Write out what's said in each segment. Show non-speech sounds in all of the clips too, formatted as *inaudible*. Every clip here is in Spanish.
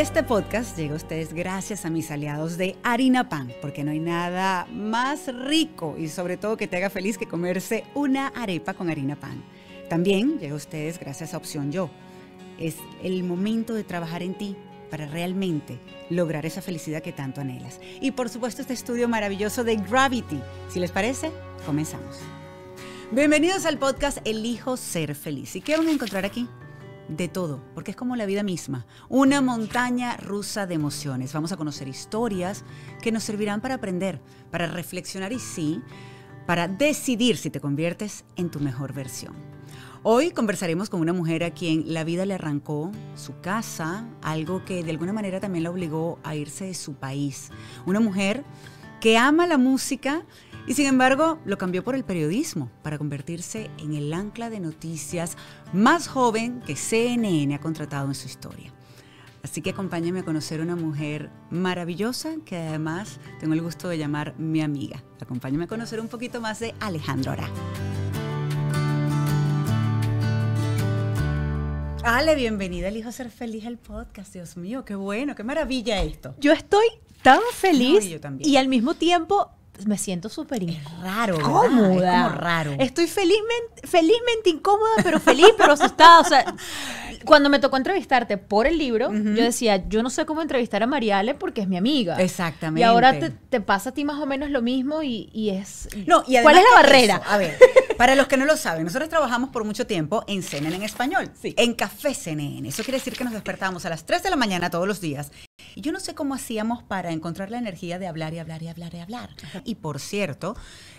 este podcast llega a ustedes gracias a mis aliados de Harina Pan, porque no hay nada más rico y sobre todo que te haga feliz que comerse una arepa con harina pan. También llega a ustedes gracias a Opción Yo. Es el momento de trabajar en ti para realmente lograr esa felicidad que tanto anhelas. Y por supuesto este estudio maravilloso de Gravity. Si les parece, comenzamos. Bienvenidos al podcast Elijo Ser Feliz. ¿Y qué a encontrar aquí? de todo, porque es como la vida misma, una montaña rusa de emociones. Vamos a conocer historias que nos servirán para aprender, para reflexionar y sí, para decidir si te conviertes en tu mejor versión. Hoy conversaremos con una mujer a quien la vida le arrancó su casa, algo que de alguna manera también la obligó a irse de su país. Una mujer que ama la música, y sin embargo, lo cambió por el periodismo para convertirse en el ancla de noticias más joven que CNN ha contratado en su historia. Así que acompáñame a conocer una mujer maravillosa que además tengo el gusto de llamar mi amiga. Acompáñame a conocer un poquito más de Alejandra Ora. Ale, bienvenida. Elijo ser feliz al podcast. Dios mío, qué bueno, qué maravilla esto. Yo estoy tan feliz y al mismo tiempo me siento súper incómoda. raro. Estoy felizmente, felizmente incómoda, pero feliz, pero asustada. O sea, cuando me tocó entrevistarte por el libro, yo decía, yo no sé cómo entrevistar a Mariale porque es mi amiga. Exactamente. Y ahora te, pasa a ti más o menos lo mismo y, es... No, y ¿Cuál es la barrera? a ver, *laughs* para los que no lo saben, nosotros trabajamos por mucho tiempo en CNN en español, sí. en Café CNN. Eso quiere decir que nos despertábamos a las 3 de la mañana todos los días. Y yo no sé cómo hacíamos para encontrar la energía de hablar y hablar y hablar y hablar. Y por cierto,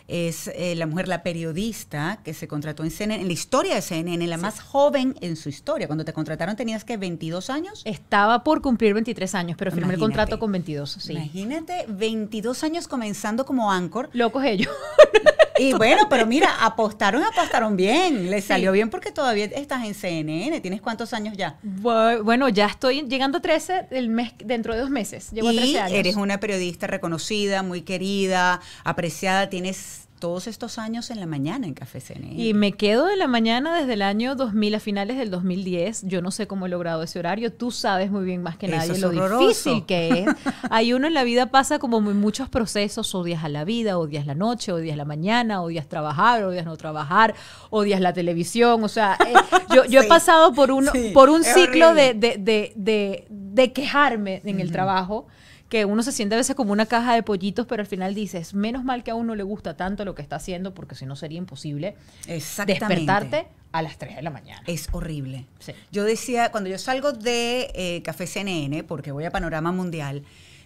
es eh, la mujer, la periodista que se contrató en CNN, en la historia de CNN, la más joven en su historia. Cuando te contrataron tenías que 22 años. Estaba por cumplir 23 años, pero firmé el contrato con 22. Imagínate, 22 años comenzando como anchor. Locos ellos. *laughs* Y *laughs* bueno, pero mira, apostaron, apostaron bien. Le salió bien porque todavía estás en CNN. ¿Tienes cuántos años ya? Bueno, ya estoy llegando a 13 el mes, dentro de dos meses. Llevo 13 años. Eres una periodista reconocida, muy querida, apreciada. Tienes todos estos años en la mañana en Café Cené Y me quedo de la mañana desde el año 2000 a finales del 2010. Yo no sé cómo he logrado ese horario. Tú sabes muy bien más que nadie lo difícil que es. Hay *laughs* uno en la vida pasa como muchos procesos. Odias a la vida, odias la noche, odias la mañana, odias trabajar, odias no trabajar, odias la televisión. O sea, eh, *laughs* yo, he pasado por un, por un ciclo de, quejarme en el trabajo que uno se siente a veces como una caja de pollitos, pero al final dices, menos mal que a uno le gusta tanto lo que está haciendo, porque si no sería imposible despertarte a las 3 de la mañana. Es horrible. Yo decía, cuando yo salgo de eh, Café CNN, porque voy a Panorama Mundial,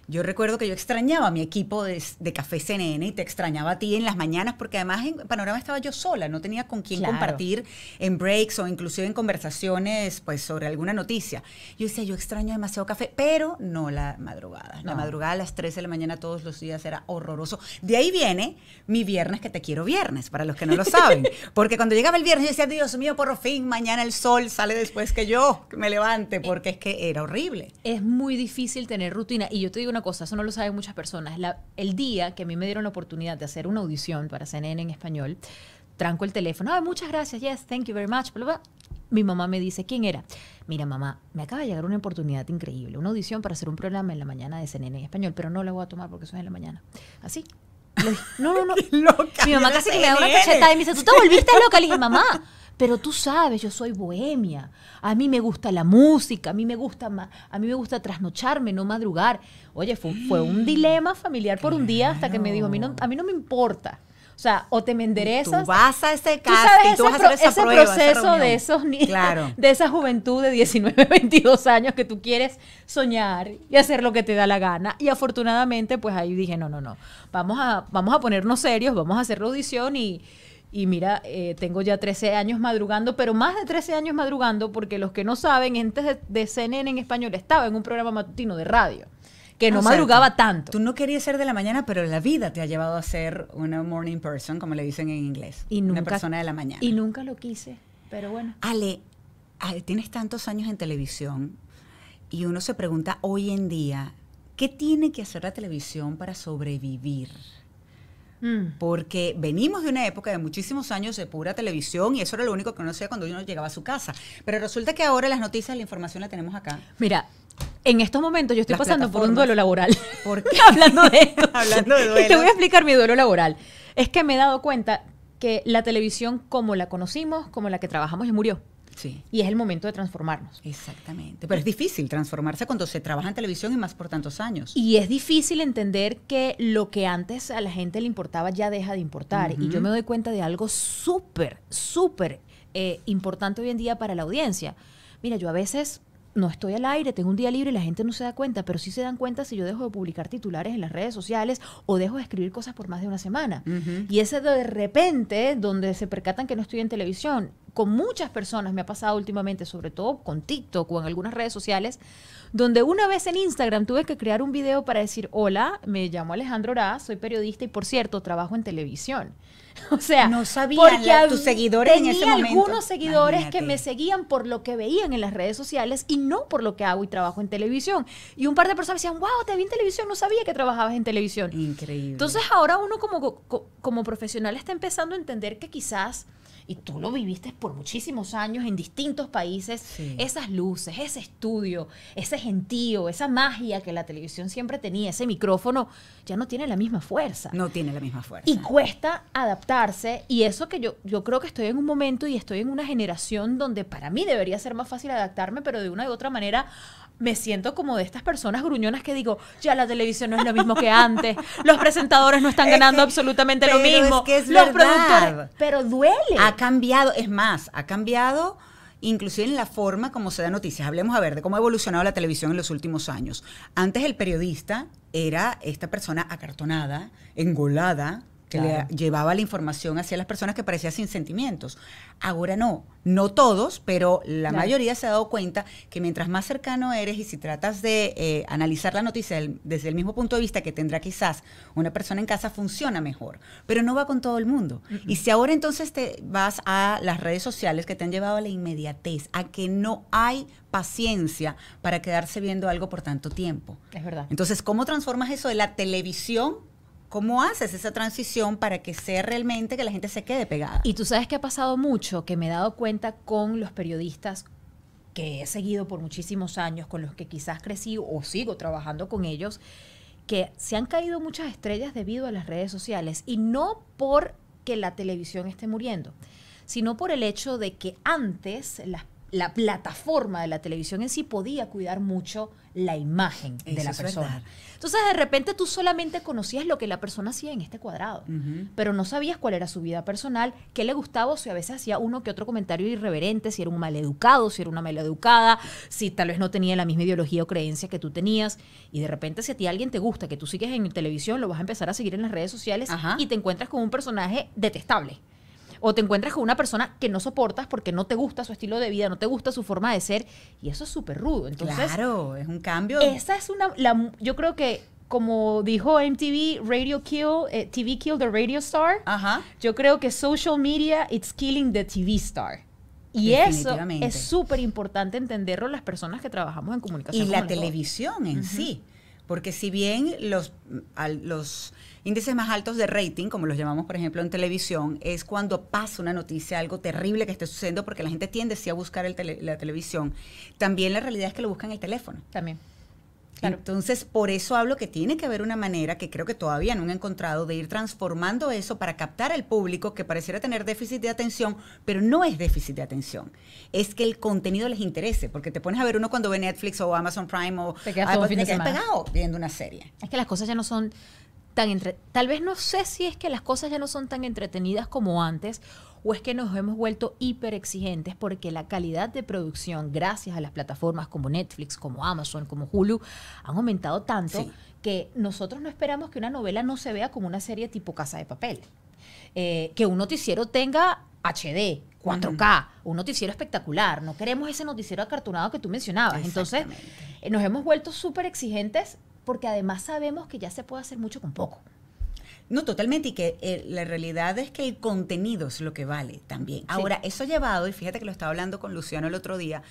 yo recuerdo que yo extrañaba a mi equipo de, Café CNN y te extrañaba a ti en las mañanas, porque además en Panorama estaba yo sola, no tenía con quién compartir en breaks o inclusive en conversaciones pues, sobre alguna noticia. Yo decía, yo extraño demasiado café, pero no la madrugada. La madrugada a las 3 de la mañana todos los días era horroroso. De ahí viene mi viernes que te quiero viernes, para los que no lo saben. *laughs* Porque cuando llegaba el viernes yo decía, Dios mío, por fin, mañana el sol sale después que yo me levante, porque es que era horrible. Es muy difícil tener rutina. Y yo te digo una cosa, eso no lo saben muchas personas. el día que a mí me dieron la oportunidad de hacer una audición para CNN en español, tranco el teléfono. muchas gracias, yes, thank you very much. Mi mamá me dice, ¿quién era? Mira, mamá, me acaba de llegar una oportunidad increíble, una audición para hacer un programa en la mañana de CNN en español, pero no la voy a tomar porque eso es en la mañana. Así. no, no, no. *laughs* mi mamá casi que me da una cachetada y me dice, ¿tú te volviste loca? Le dije, mamá, pero tú sabes, yo soy bohemia. A mí me gusta la música, a mí me gusta, a mí me gusta trasnocharme, no madrugar. Oye, fue, un mm, dilema familiar por un día hasta que me dijo, a mí no, a mí no me importa. O sea, o te me enderezas. Tú vas a ese caso tú, vas a ese proceso de esos niños, claro. *laughs* de esa juventud de 19, 22 años que tú quieres soñar y hacer lo que te da la gana. Y afortunadamente, pues ahí dije, no, no, no, vamos a, vamos a ponernos serios, vamos a hacer la audición y y mira, eh, tengo ya 13 años madrugando, pero más de 13 años madrugando, porque los que no saben, antes de, CNN en español estaba en un programa matutino de radio que no ah, madrugaba tanto. Tú no querías ser de la mañana, pero la vida te ha llevado a ser una morning person, como le dicen en inglés. una persona de la mañana. Y nunca lo quise, pero bueno. Ale, tienes tantos años en televisión y uno se pregunta hoy en día, ¿qué tiene que hacer la televisión para sobrevivir? Mm. porque venimos de una época de muchísimos años de pura televisión y eso era lo único que uno hacía cuando uno llegaba a su casa. Pero resulta que ahora las noticias, la información la tenemos acá. Mira, en estos momentos yo estoy pasando por un duelo laboral. *laughs* ¿Por qué? *laughs* Hablando de eso, *laughs* Hablando Y te voy a explicar mi duelo laboral. Es que me he dado cuenta que la televisión como la conocimos, como la que trabajamos, ya murió. Y es el momento de transformarnos. Exactamente. Pero es difícil transformarse cuando se trabaja en televisión y más por tantos años. Y es difícil entender que lo que antes a la gente le importaba ya deja de importar. Y yo me doy cuenta de algo súper, súper eh, importante hoy en día para la audiencia. Mira, yo a veces no estoy al aire, tengo un día libre y la gente no se da cuenta, pero sí se dan cuenta si yo dejo de publicar titulares en las redes sociales o dejo de escribir cosas por más de una semana. Y ese de repente, donde se percatan que no estoy en televisión, con muchas personas me ha pasado últimamente, sobre todo con TikTok o en algunas redes sociales, donde una vez en Instagram tuve que crear un video para decir, hola, me llamo Alejandro Orá soy periodista y por cierto, trabajo en televisión. *laughs* O sea, no sabía porque tus seguidores tenía algunos seguidores que me seguían por lo que veían en las redes sociales y no por lo que hago y trabajo en televisión. Y un par de personas decían, wow, te vi en televisión, no sabía que trabajabas en televisión. Increíble. Entonces ahora uno como, como profesional está empezando a entender que quizás y tú lo viviste por muchísimos años en distintos países, esas luces, ese estudio, ese gentío, esa magia que la televisión siempre tenía, ese micrófono, ya no tiene la misma fuerza. No tiene la misma fuerza. Y cuesta adaptarse y eso que yo, yo creo que estoy en un momento y estoy en una generación donde para mí debería ser más fácil adaptarme, pero de una u otra manera me siento como de estas personas gruñonas que digo, ya la televisión no es lo mismo que antes, los presentadores no están *laughs* ganando absolutamente lo mismo, que los productores, pero duele. Ha cambiado, es más, ha cambiado inclusive en la forma como se da noticias. Hablemos a ver de cómo ha evolucionado la televisión en los últimos años. Antes el periodista era esta persona acartonada, engolada, que le llevaba la información hacia las personas que parecía sin sentimientos. Ahora no, no todos, pero la mayoría se ha dado cuenta que mientras más cercano eres y si tratas de eh, analizar la noticia desde el mismo punto de vista que tendrá quizás una persona en casa, funciona mejor, pero no va con todo el mundo. Y si ahora entonces te vas a las redes sociales que te han llevado a la inmediatez, a que no hay paciencia para quedarse viendo algo por tanto tiempo. Es verdad. Entonces, ¿cómo transformas eso de la televisión ¿Cómo haces esa transición para que sea realmente que la gente se quede pegada? Y tú sabes que ha pasado mucho, que me he dado cuenta con los periodistas que he seguido por muchísimos años, con los que quizás crecí o sigo trabajando con ellos, que se han caído muchas estrellas debido a las redes sociales y no por que la televisión esté muriendo, sino por el hecho de que antes las la plataforma de la televisión en sí podía cuidar mucho la imagen de la persona. Entonces, de repente tú solamente conocías lo que la persona hacía en este cuadrado, pero no sabías cuál era su vida personal, qué le gustaba si a veces hacía uno que otro comentario irreverente, si era un maleducado, si era una maleducada, si tal vez no tenía la misma ideología o creencia que tú tenías. Y de repente, si a ti alguien te gusta, que tú sigues en televisión, lo vas a empezar a seguir en las redes sociales y te encuentras con un personaje detestable. O te encuentras con una persona que no soportas porque no te gusta su estilo de vida, no te gusta su forma de ser. Y eso es súper rudo. Entonces, claro, es un cambio. Esa es una. yo creo que como dijo MTV, Radio Kill, eh, TV Kill the Radio Star. Ajá. Yo creo que social media, it's killing the TV star. Y eso es súper importante entenderlo las personas que trabajamos en comunicación. Y la televisión en sí. Porque si bien los, los Índices más altos de rating, como los llamamos por ejemplo en televisión, es cuando pasa una noticia, algo terrible que esté sucediendo, porque la gente tiende sí a buscar la televisión. También la realidad es que lo buscan el teléfono. También. Entonces, por eso hablo que tiene que haber una manera que creo que todavía no han encontrado de ir transformando eso para captar al público que pareciera tener déficit de atención, pero no es déficit de atención. Es que el contenido les interese, porque te pones a ver uno cuando ve Netflix o Amazon Prime o te quedas, Apple, te quedas pegado viendo una serie. Es que las cosas ya no son Tal vez no sé si es que las cosas ya no son tan entretenidas como antes o es que nos hemos vuelto hiper exigentes porque la calidad de producción, gracias a las plataformas como Netflix, como Amazon, como Hulu, han aumentado tanto que nosotros no esperamos que una novela no se vea como una serie tipo Casa de Papel. Eh, que un noticiero tenga HD, 4K, un noticiero espectacular. No queremos ese noticiero acartonado que tú mencionabas. Entonces, eh, nos hemos vuelto súper exigentes porque además sabemos que ya se puede hacer mucho con poco. No, totalmente, y que eh, la realidad es que el contenido es lo que vale también. Ahora, eso ha llevado, y fíjate que lo estaba hablando con Luciano el otro día,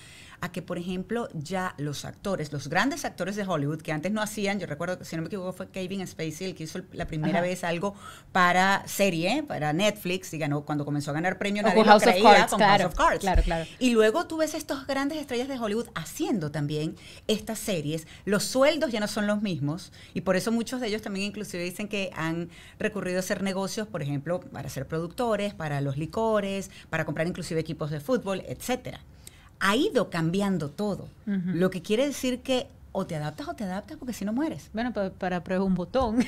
a que, por ejemplo, ya los actores, los grandes actores de Hollywood, que antes no hacían, yo recuerdo que si no me equivoco fue Kevin Spacey el que hizo la primera vez algo para serie, para Netflix, y cuando comenzó a ganar premio House of Cards, con House of Cards. Claro, Y luego tú ves estos grandes estrellas de Hollywood haciendo también estas series, los sueldos ya no son los mismos, y por eso muchos de ellos también inclusive dicen que han recurrido a hacer negocios, por ejemplo, para ser productores, para los licores, para comprar inclusive equipos de fútbol, etcétera ha ido cambiando todo. Lo que quiere decir que o te adaptas o te adaptas porque si no mueres. Bueno, para, para un botón.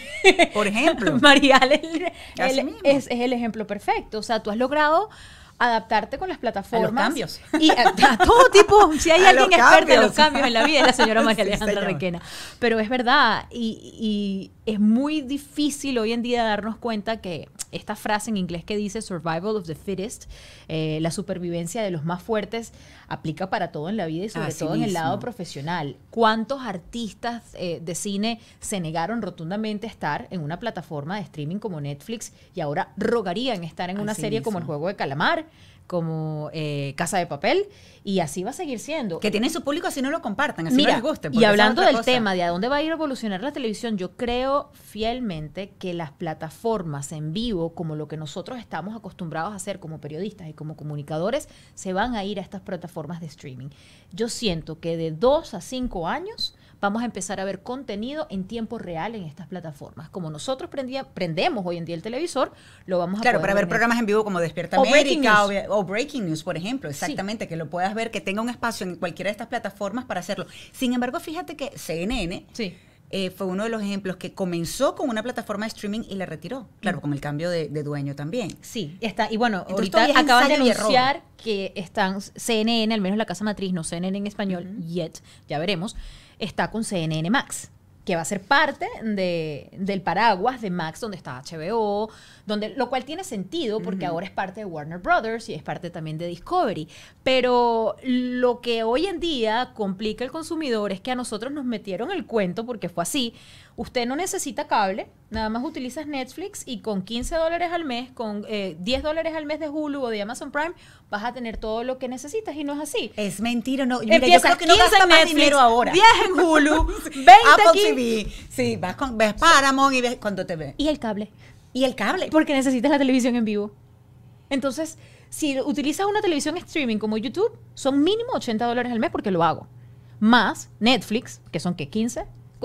Por ejemplo. *laughs* Marial es, es el ejemplo perfecto. O sea, tú has logrado adaptarte con las plataformas. cambios. Y a, todo *laughs* tipo. Si hay alguien experto en los cambios en la vida, es la señora *laughs* María Alejandra Requena. Pero es verdad, y, es muy difícil hoy en día darnos cuenta que esta frase en inglés que dice survival of the fittest, eh, la supervivencia de los más fuertes, aplica para todo en la vida y sobre todo en el lado profesional. ¿Cuántos artistas eh, de cine se negaron rotundamente a estar en una plataforma de streaming como Netflix y ahora rogarían estar en una serie como El Juego de Calamar? como eh, Casa de Papel y así va a seguir siendo. Que tiene su público así no lo compartan, así no les guste. Y hablando del tema de a dónde va a ir a evolucionar la televisión, yo creo fielmente que las plataformas en vivo, como lo que nosotros estamos acostumbrados a hacer como periodistas y como comunicadores, se van a ir a estas plataformas de streaming. Yo siento que de dos a cinco años vamos a empezar a ver contenido en tiempo real en estas plataformas. Como nosotros prendía, prendemos hoy en día el televisor, lo vamos a Claro, para ver programas en vivo como Despierta América o Breaking, News, por ejemplo, exactamente, que lo puedas ver, que tenga un espacio en cualquiera de estas plataformas para hacerlo. Sin embargo, fíjate que CNN... Sí. Eh, fue uno de los ejemplos que comenzó con una plataforma de streaming y la retiró. Claro, mm. con el cambio de, dueño también. Sí, está. Y bueno, ahorita acaban de anunciar que están CNN, al menos la casa matriz, no CNN en español, yet, ya veremos, está con CNN Max que va a ser parte de, del paraguas de Max, donde está HBO, donde, lo cual tiene sentido porque ahora es parte de Warner Brothers y es parte también de Discovery. Pero lo que hoy en día complica al consumidor es que a nosotros nos metieron el cuento, porque fue así, Usted no necesita cable, nada más utilizas Netflix y con 15 dólares al mes, con 10 eh, dólares al mes de Hulu o de Amazon Prime, vas a tener todo lo que necesitas y no es así. Es mentira, no. yo creo que en Netflix, ahora. 10 en Hulu, 20 *laughs* Apple TV. Sí, vas con ves Paramount y ves cuando te ve. Y el cable. Y el cable. Porque necesitas la televisión en vivo. Entonces, si utilizas una televisión streaming como YouTube, son mínimo 80 dólares al mes porque lo hago. Más Netflix, que son que 15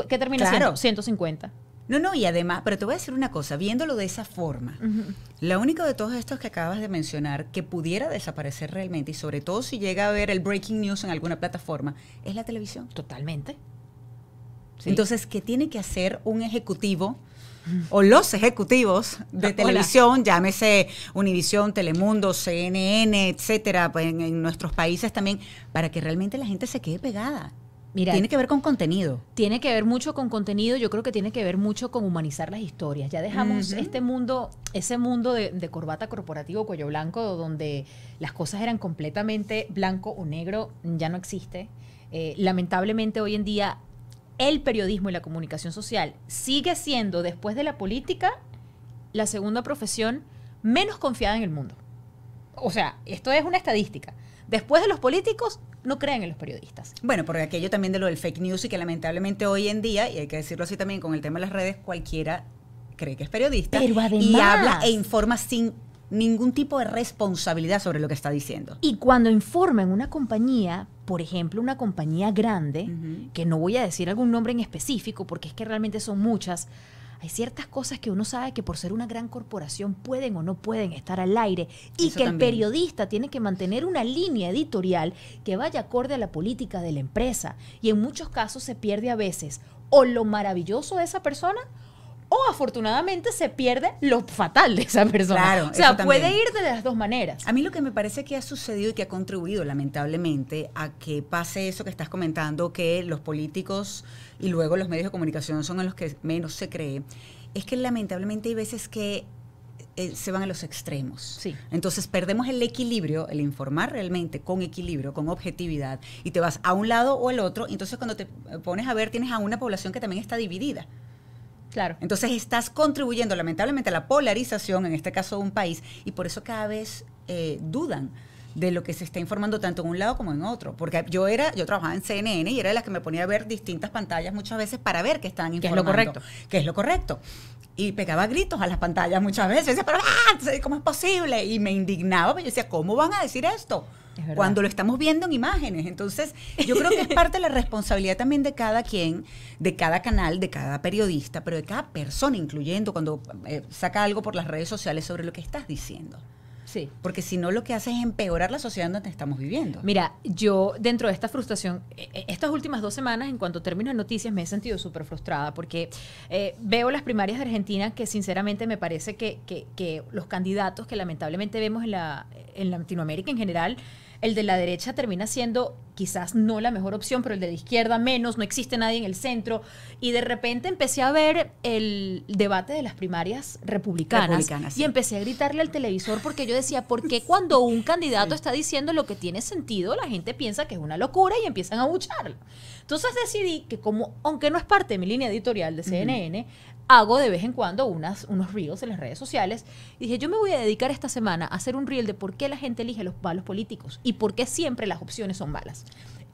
¿Qué termina claro. 150. No, no, y además, pero te voy a decir una cosa, viéndolo de esa forma, lo único la única de todos estos que acabas de mencionar que pudiera desaparecer realmente, y sobre todo si llega a ver el breaking news en alguna plataforma, es la televisión. Totalmente. Entonces, ¿qué tiene que hacer un ejecutivo? o los ejecutivos de televisión, llámese Univisión, Telemundo, CNN, etcétera, pues, en, nuestros países también, para que realmente la gente se quede pegada tiene que ver con contenido. Tiene que ver mucho con contenido, yo creo que tiene que ver mucho con humanizar las historias. Ya dejamos este mundo, ese mundo de, corbata corporativo, cuello blanco, donde las cosas eran completamente blanco o negro, ya no existe. Eh, lamentablemente hoy en día el periodismo y la comunicación social sigue siendo, después de la política, la segunda profesión menos confiada en el mundo. O sea, esto es una estadística. Después de los políticos, no creen en los periodistas. Bueno, porque aquello también de lo del fake news y que lamentablemente hoy en día, y hay que decirlo así también con el tema de las redes, cualquiera cree que es periodista Pero además, y habla e informa sin ningún tipo de responsabilidad sobre lo que está diciendo. Y cuando informa en una compañía, por ejemplo, una compañía grande, que no voy a decir algún nombre en específico porque es que realmente son muchas, hay ciertas cosas que uno sabe que por ser una gran corporación pueden o no pueden estar al aire y que el periodista tiene que mantener una línea editorial que vaya acorde a la política de la empresa. Y en muchos casos se pierde a veces o lo maravilloso de esa persona o afortunadamente se pierde lo fatal de esa persona. o sea, puede ir de las dos maneras. A mí lo que me parece que ha sucedido y que ha contribuido lamentablemente a que pase eso que estás comentando, que los políticos y luego los medios de comunicación son en los que menos se cree, es que lamentablemente hay veces que eh, se van a los extremos. Sí. Entonces perdemos el equilibrio, el informar realmente con equilibrio, con objetividad, y te vas a un lado o al otro, entonces cuando te eh, pones a ver tienes a una población que también está dividida. Claro. Entonces estás contribuyendo lamentablemente a la polarización, en este caso de un país, y por eso cada vez eh, dudan de lo que se está informando tanto en un lado como en otro. Porque yo era, yo trabajaba en CNN y era de las que me ponía a ver distintas pantallas muchas veces para ver qué estaban informando. Que es lo correcto. es lo correcto. Y pegaba gritos a las pantallas muchas veces. Y pero ah, ¿cómo es posible? Y me indignaba, porque yo decía, ¿cómo van a decir esto? cuando lo estamos viendo en imágenes. Entonces, yo creo que es parte de la responsabilidad también de cada quien, de cada canal, de cada periodista, pero de cada persona, incluyendo cuando eh, saca algo por las redes sociales sobre lo que estás diciendo. Sí. Porque si no, lo que hace es empeorar la sociedad en donde estamos viviendo. Mira, yo dentro de esta frustración, e, e, estas últimas dos semanas, en cuanto termino de noticias, me he sentido súper frustrada porque eh, veo las primarias de Argentina que sinceramente me parece que, que, que los candidatos que lamentablemente vemos en, la, en Latinoamérica en general, el de la derecha termina siendo quizás no la mejor opción, pero el de la izquierda menos, no existe nadie en el centro. Y de repente empecé a ver el debate de las primarias republicanas, y empecé a gritarle al televisor porque yo decía, ¿por qué cuando un candidato está diciendo lo que tiene sentido, la gente piensa que es una locura y empiezan a bucharlo? Entonces decidí que como, aunque no es parte de mi línea editorial de CNN, hago de vez en cuando unas, unos reels en las redes sociales. Y dije, yo me voy a dedicar esta semana a hacer un reel de por qué la gente elige los malos políticos y por qué siempre las opciones son malas.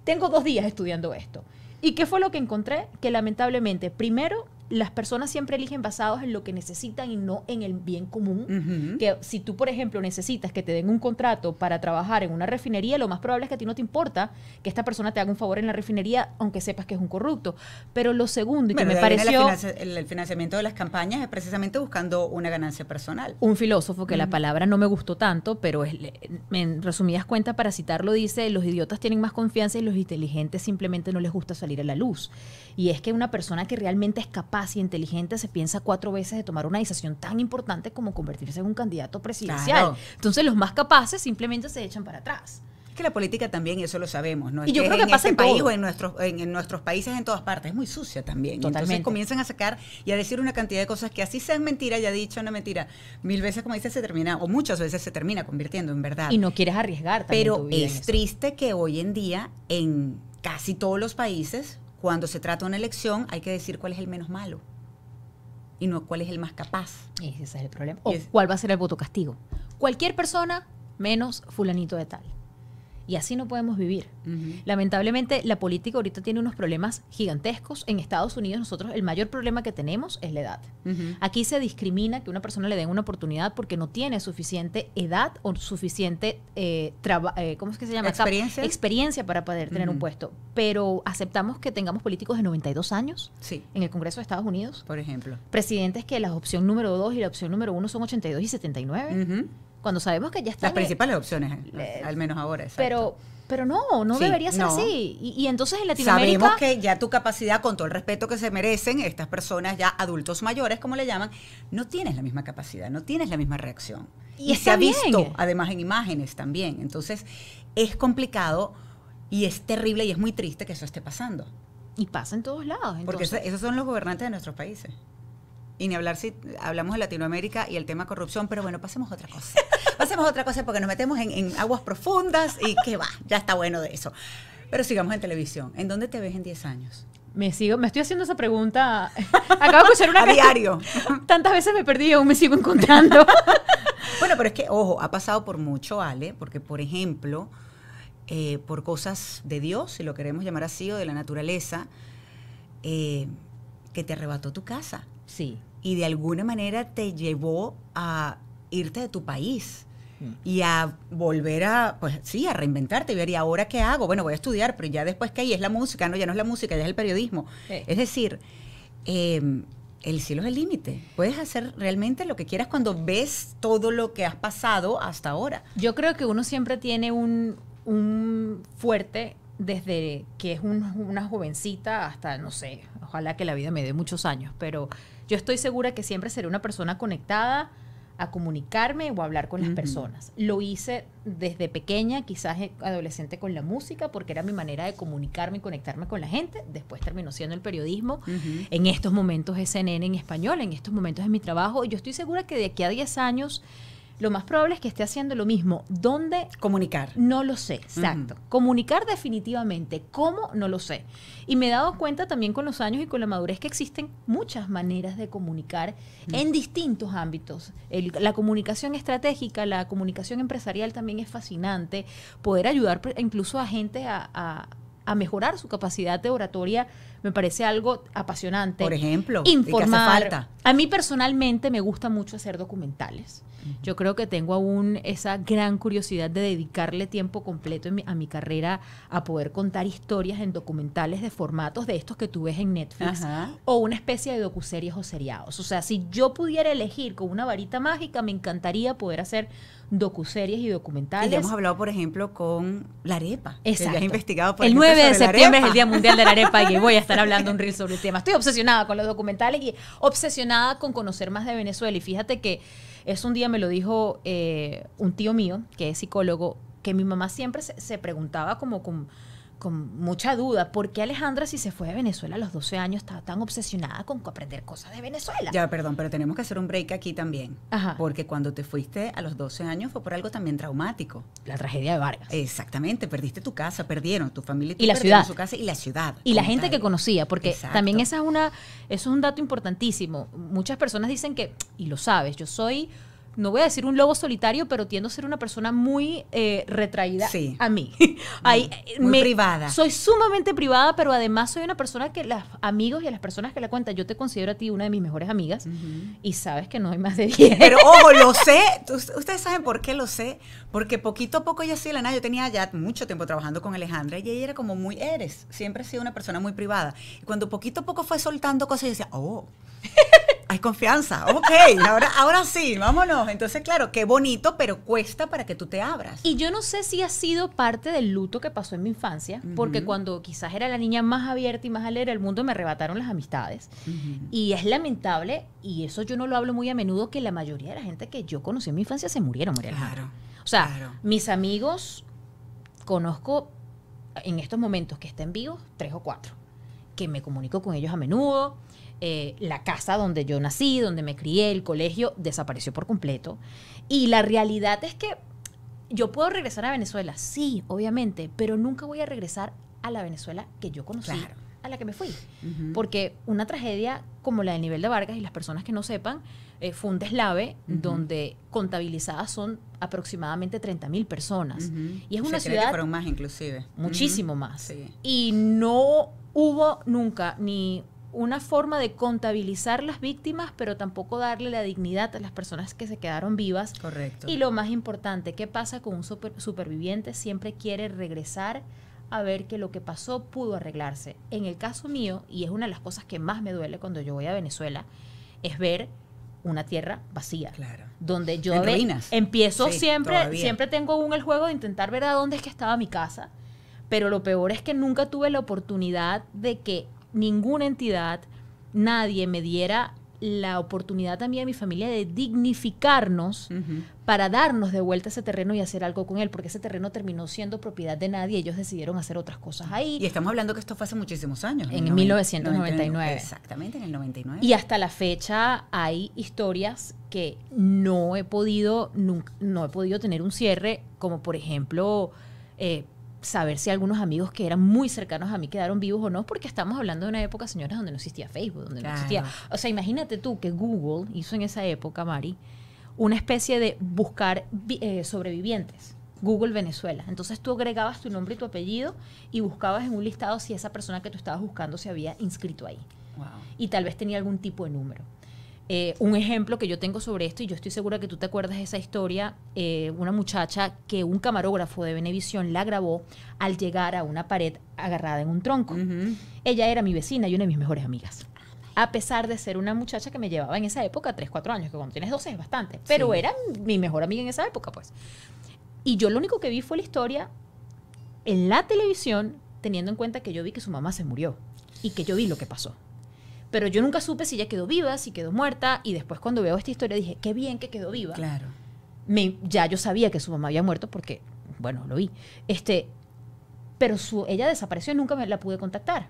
Tengo dos días estudiando esto. ¿Y qué fue lo que encontré? Que lamentablemente, primero, las personas siempre eligen basados en lo que necesitan y no en el bien común. Que si tú, por ejemplo, necesitas que te den un contrato para trabajar en una refinería, lo más probable es que a ti no te importa que esta persona te haga un favor en la refinería, aunque sepas que es un corrupto. Pero lo segundo, y que me pareció. El financiamiento de las campañas es precisamente buscando una ganancia personal. Un filósofo que la palabra no me gustó tanto, pero en resumidas cuentas, para citarlo, dice: los idiotas tienen más confianza y los inteligentes simplemente no les gusta salir a la luz. Y es que una persona que realmente es capaz y inteligente se piensa cuatro veces de tomar una decisión tan importante como convertirse en un candidato presidencial. Entonces los más capaces simplemente se echan para atrás que la política también, eso lo sabemos, ¿no? y yo creo que pasa este en país o en nuestros, en, en, nuestros países, en todas partes, es muy sucia también. Totalmente. Entonces comienzan a sacar y a decir una cantidad de cosas que así sean mentira, ya dicho una mentira, mil veces, como dices, se termina, o muchas veces se termina convirtiendo en verdad. Y no quieres arriesgar también Pero es triste que hoy en día, en casi todos los países, cuando se trata de una elección, hay que decir cuál es el menos malo y no cuál es el más capaz. Ese es el problema. O cuál va a ser el voto castigo. Cualquier persona menos fulanito de tal. Y así no podemos vivir. Lamentablemente, la política ahorita tiene unos problemas gigantescos. En Estados Unidos, nosotros el mayor problema que tenemos es la edad. Aquí se discrimina que una persona le den una oportunidad porque no tiene suficiente edad o suficiente eh, eh, ¿cómo es que se llama? Experiencia. Experiencia para poder tener un puesto. Pero aceptamos que tengamos políticos de 92 años sí. en el Congreso de Estados Unidos. Por ejemplo. Presidentes que la opción número 2 y la opción número 1 son 82 y 79 cuando sabemos que ya están... Las principales opciones, eh, eh, al menos ahora. Exacto. Pero, pero no, no debería ser así. Y, entonces en Latinoamérica... Sabemos que ya tu capacidad, con todo el respeto que se merecen estas personas ya adultos mayores, como le llaman, no tienes la misma capacidad, no tienes la misma reacción. Y, se ha visto, además, en imágenes también. Entonces, es complicado y es terrible y es muy triste que eso esté pasando. Y pasa en todos lados. Porque esos son los gobernantes de nuestros países. Y ni hablar si hablamos de Latinoamérica y el tema corrupción, pero bueno, pasemos otra cosa. *laughs* pasemos a otra cosa porque nos metemos en, aguas profundas y que va, ya está bueno de eso. Pero sigamos en televisión. ¿En dónde te ves en 10 años? Me sigo, me estoy haciendo esa pregunta. *laughs* Acabo de escuchar una. a diario. *laughs* Tantas veces me perdí y aún me sigo encontrando. bueno, pero es que, ojo, ha pasado por mucho, Ale, porque, por ejemplo, eh, por cosas de Dios, si lo queremos llamar así, o de la naturaleza, eh, que te arrebató tu casa. Sí. Y de alguna manera te llevó a irte de tu país mm. y a volver a, pues sí, a reinventarte y ahora qué hago? Bueno, voy a estudiar, pero ya después que ahí es la música, no, ya no es la música, ya es el periodismo. Es decir, em, el cielo es el límite. Puedes hacer realmente lo que quieras cuando ves todo lo que has pasado hasta ahora. Yo creo que uno siempre tiene un, un fuerte desde que es una jovencita hasta, no sé, ojalá que la vida me dé muchos años, pero yo estoy segura que siempre seré una persona conectada a comunicarme o a hablar con las personas. Lo hice desde pequeña, quizás adolescente con la música, porque era mi manera de comunicarme y conectarme con la gente. Después terminó siendo el periodismo. En estos momentos es CNN en español, en estos momentos es mi trabajo. Y yo estoy segura que de aquí a 10 años lo más probable es que esté haciendo lo mismo. ¿Dónde? Comunicar. No lo sé, exacto. Comunicar definitivamente. ¿Cómo? No lo sé. Y me he dado cuenta también con los años y con la madurez que existen muchas maneras de comunicar en distintos ámbitos. la comunicación estratégica, la comunicación empresarial también es fascinante. Poder ayudar incluso a gente a, mejorar su capacidad de oratoria me parece algo apasionante. Por ejemplo, informar. Falta. A mí personalmente me gusta mucho hacer documentales. Yo creo que tengo aún esa gran curiosidad de dedicarle tiempo completo a mi carrera a poder contar historias en documentales de formatos de estos que tú ves en Netflix o una especie de docuseries o seriados. O sea, si yo pudiera elegir con una varita mágica, me encantaría poder hacer docuseries y documentales. Y ya hemos hablado, por ejemplo, con la arepa. Exacto. investigado el 9 de septiembre es el Día Mundial de la Arepa y voy a estar hablando un reel sobre el tema. Estoy obsesionada con los documentales y obsesionada con conocer más de Venezuela. Y fíjate que eso un día me lo dijo eh, un tío mío, que es psicólogo, que mi mamá siempre se, preguntaba como con mucha duda, porque Alejandra si se fue a Venezuela a los 12 años estaba tan obsesionada con aprender cosas de Venezuela? Ya, perdón, pero tenemos que hacer un break aquí también. Ajá. Porque cuando te fuiste a los 12 años fue por algo también traumático. La tragedia de Vargas. Exactamente, perdiste tu casa, perdieron tu familia y, tu la ciudad. Su casa y la ciudad. Y la gente que conocía, porque también esa es una, eso es un dato importantísimo. Muchas personas dicen que, y lo sabes, yo soy no voy a decir un lobo solitario, pero tiendo a ser una persona muy eh, retraída a mí. *laughs* Eh, privada. Soy sumamente privada, pero además soy una persona que los amigos y las personas que la cuentan, yo te considero a ti una de mis mejores amigas y sabes que no hay más de 10. Pero ojo, lo *laughs* sé. Ustedes saben por qué lo sé. Porque poquito a poco yo sí, la nada, yo tenía ya mucho tiempo trabajando con Alejandra y ella era como muy eres. Siempre he sido una persona muy privada. Y cuando poquito a poco fue soltando cosas, yo decía, oh hay confianza, ok, ahora, ahora sí, vámonos. Entonces, claro, qué bonito, pero cuesta para que tú te abras. Y yo no sé si ha sido parte del luto que pasó en mi infancia, porque cuando quizás era la niña más abierta y más alegre del mundo, me arrebataron las amistades. Y es lamentable, y eso yo no lo hablo muy a menudo, que la mayoría de la gente que yo conocí en mi infancia se murieron, María Claro. O sea, mis amigos conozco en estos momentos que estén vivos, tres o cuatro, que me comunico con ellos a menudo eh, la casa donde yo nací, donde me crié, el colegio, desapareció por completo. Y la realidad es que yo puedo regresar a Venezuela, sí, obviamente, pero nunca voy a regresar a la Venezuela que yo conocí. A la que me fui. Porque una tragedia como la de nivel de Vargas, y las personas que no sepan, eh, fue un deslave donde contabilizadas son aproximadamente 30 mil personas. Y es una ciudad... para más inclusive. Muchísimo más. Y no hubo nunca ni una forma de contabilizar las víctimas, pero tampoco darle la dignidad a las personas que se quedaron vivas. Correcto. Y lo más importante, ¿qué pasa con un superviviente? Siempre quiere regresar a ver que lo que pasó pudo arreglarse. En el caso mío, y es una de las cosas que más me duele cuando yo voy a Venezuela, es ver una tierra vacía. Claro. Donde yo empiezo siempre, siempre tengo aún el juego de intentar ver a dónde es que estaba mi casa, pero lo peor es que nunca tuve la oportunidad de que ninguna entidad, nadie me diera la oportunidad también a mi familia de dignificarnos para darnos de vuelta ese terreno y hacer algo con él, porque ese terreno terminó siendo propiedad de nadie, ellos decidieron hacer otras cosas ahí. Y estamos hablando que esto fue hace muchísimos años. En, 1999. exactamente, en el 99. Y hasta la fecha hay historias que no he podido, nunca, no he podido tener un cierre, como por ejemplo... Eh, saber si algunos amigos que eran muy cercanos a mí quedaron vivos o no, porque estamos hablando de una época, señoras, donde no existía Facebook, donde no existía... O sea, imagínate tú que Google hizo en esa época, Mari, una especie de buscar eh, sobrevivientes. Google Venezuela. Entonces tú agregabas tu nombre y tu apellido y buscabas en un listado si esa persona que tú estabas buscando se había inscrito ahí. Y tal vez tenía algún tipo de número. Eh, un ejemplo que yo tengo sobre esto, y yo estoy segura que tú te acuerdas de esa historia, eh, una muchacha que un camarógrafo de Venevisión la grabó al llegar a una pared agarrada en un tronco. Ella era mi vecina y una de mis mejores amigas. A pesar de ser una muchacha que me llevaba en esa época 3, 4 años, que cuando tienes 12 es bastante, pero era mi mejor amiga en esa época, pues. Y yo lo único que vi fue la historia en la televisión, teniendo en cuenta que yo vi que su mamá se murió y que yo vi lo que pasó pero yo nunca supe si ella quedó viva, si quedó muerta, y después cuando veo esta historia dije, qué bien que quedó viva. Claro. Me, ya yo sabía que su mamá había muerto porque, bueno, lo vi. Este, pero su, ella desapareció nunca me la pude contactar.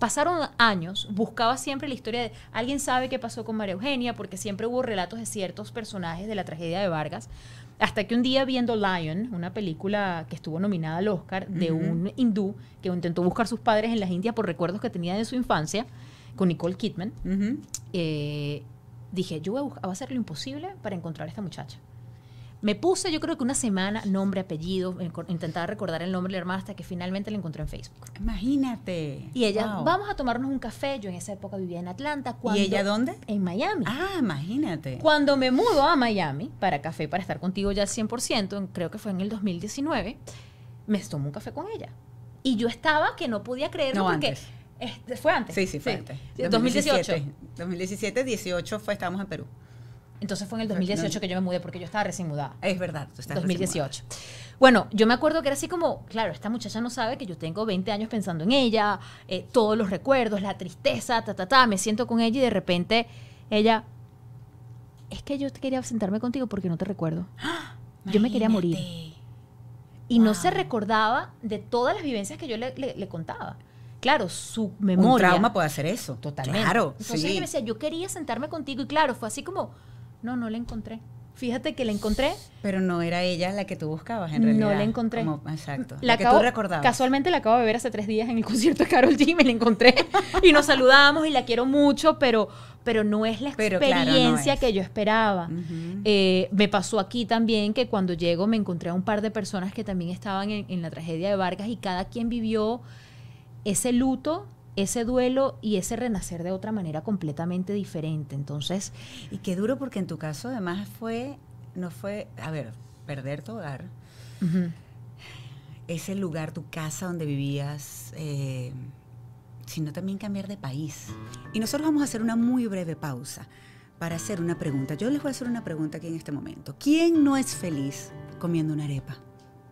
Pasaron años, buscaba siempre la historia de alguien sabe qué pasó con María Eugenia, porque siempre hubo relatos de ciertos personajes de la tragedia de Vargas, hasta que un día viendo Lion, una película que estuvo nominada al Oscar de un hindú que intentó buscar sus padres en las Indias por recuerdos que tenía de su infancia, con Nicole Kidman, eh, dije, yo voy a, hacer lo imposible para encontrar a esta muchacha. Me puse, yo creo que una semana, nombre, apellido, intentaba recordar el nombre de la hermana hasta que finalmente la encontré en Facebook. Imagínate. Y ella, vamos a tomarnos un café. Yo en esa época vivía en Atlanta. ¿Y ella dónde? En Miami. Ah, imagínate. Cuando me mudo a Miami para café, para estar contigo ya al 100%, creo que fue en el 2019, me tomé un café con ella. Y yo estaba que no podía creerlo porque... ¿Fue antes? Sí, sí, fue sí. antes. 2018. 2017, 18 fue, estábamos en Perú. Entonces fue en el 2018 que yo me mudé porque yo estaba recién mudada. Es verdad, tú 2018. Bueno, yo me acuerdo que era así como, claro, esta muchacha no sabe que yo tengo 20 años pensando en ella, eh, todos los recuerdos, la tristeza, ta, ta, ta, me siento con ella y de repente ella, es que yo quería sentarme contigo porque no te recuerdo. ¡Ah! Yo me quería morir. Y no se recordaba de todas las vivencias que yo le, le contaba claro, su memoria. Un trauma puede hacer eso. Totalmente. Claro. Entonces sí. me decía, yo quería sentarme contigo. Y claro, fue así como, no, no la encontré. Fíjate que la encontré. Pero no era ella la que tú buscabas, en realidad. No la encontré. Como, exacto. La, que tú recordabas. Casualmente la acabo de ver hace tres días en el *laughs* concierto de Carol G. Me la encontré y nos saludamos y la quiero mucho, pero, pero no es la experiencia que yo esperaba. Eh, me pasó aquí también que cuando llego me encontré a un par de personas que también estaban en la tragedia de Vargas y cada quien vivió ese luto ese duelo y ese renacer de otra manera completamente diferente. Entonces, y qué duro porque en tu caso además fue no fue, a ver, perder tu hogar. Ese lugar, tu casa donde vivías, eh, sino también cambiar de país. Y nosotros vamos a hacer una muy breve pausa para hacer una pregunta. Yo les voy a hacer una pregunta aquí en este momento. ¿Quién no es feliz comiendo una arepa?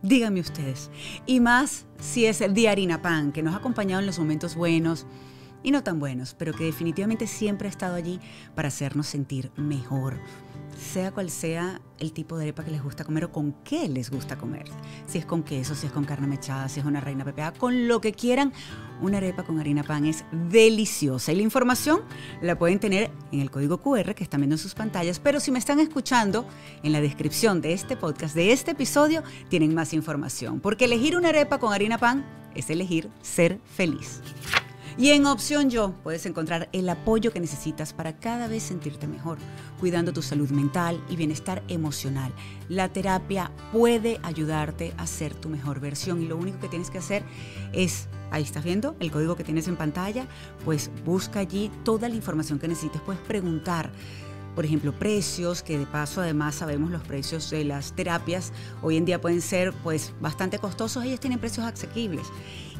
Díganme ustedes. Y más si es el día harina pan, que nos ha acompañado en los momentos buenos y no tan buenos, pero que definitivamente siempre ha estado allí para hacernos sentir mejor sea cual sea el tipo de arepa que les gusta comer o con qué les gusta comer. Si es con queso, si es con carne mechada, si es una reina pepeada, con lo que quieran, una arepa con harina pan es deliciosa. Y la información la pueden tener en el código QR que están viendo en sus pantallas, pero si me están escuchando, en la descripción de este podcast, de este episodio, tienen más información. Porque elegir una arepa con harina pan es elegir ser feliz. Y en Opción Yo puedes encontrar el apoyo que necesitas para cada vez sentirte mejor, cuidando tu salud mental y bienestar emocional. La terapia puede ayudarte a ser tu mejor versión y lo único que tienes que hacer es, ahí estás viendo el código que tienes en pantalla, pues busca allí toda la información que necesites, puedes preguntar por ejemplo, precios, que de paso además sabemos los precios de las terapias, hoy en día pueden ser pues bastante costosos, ellos tienen precios asequibles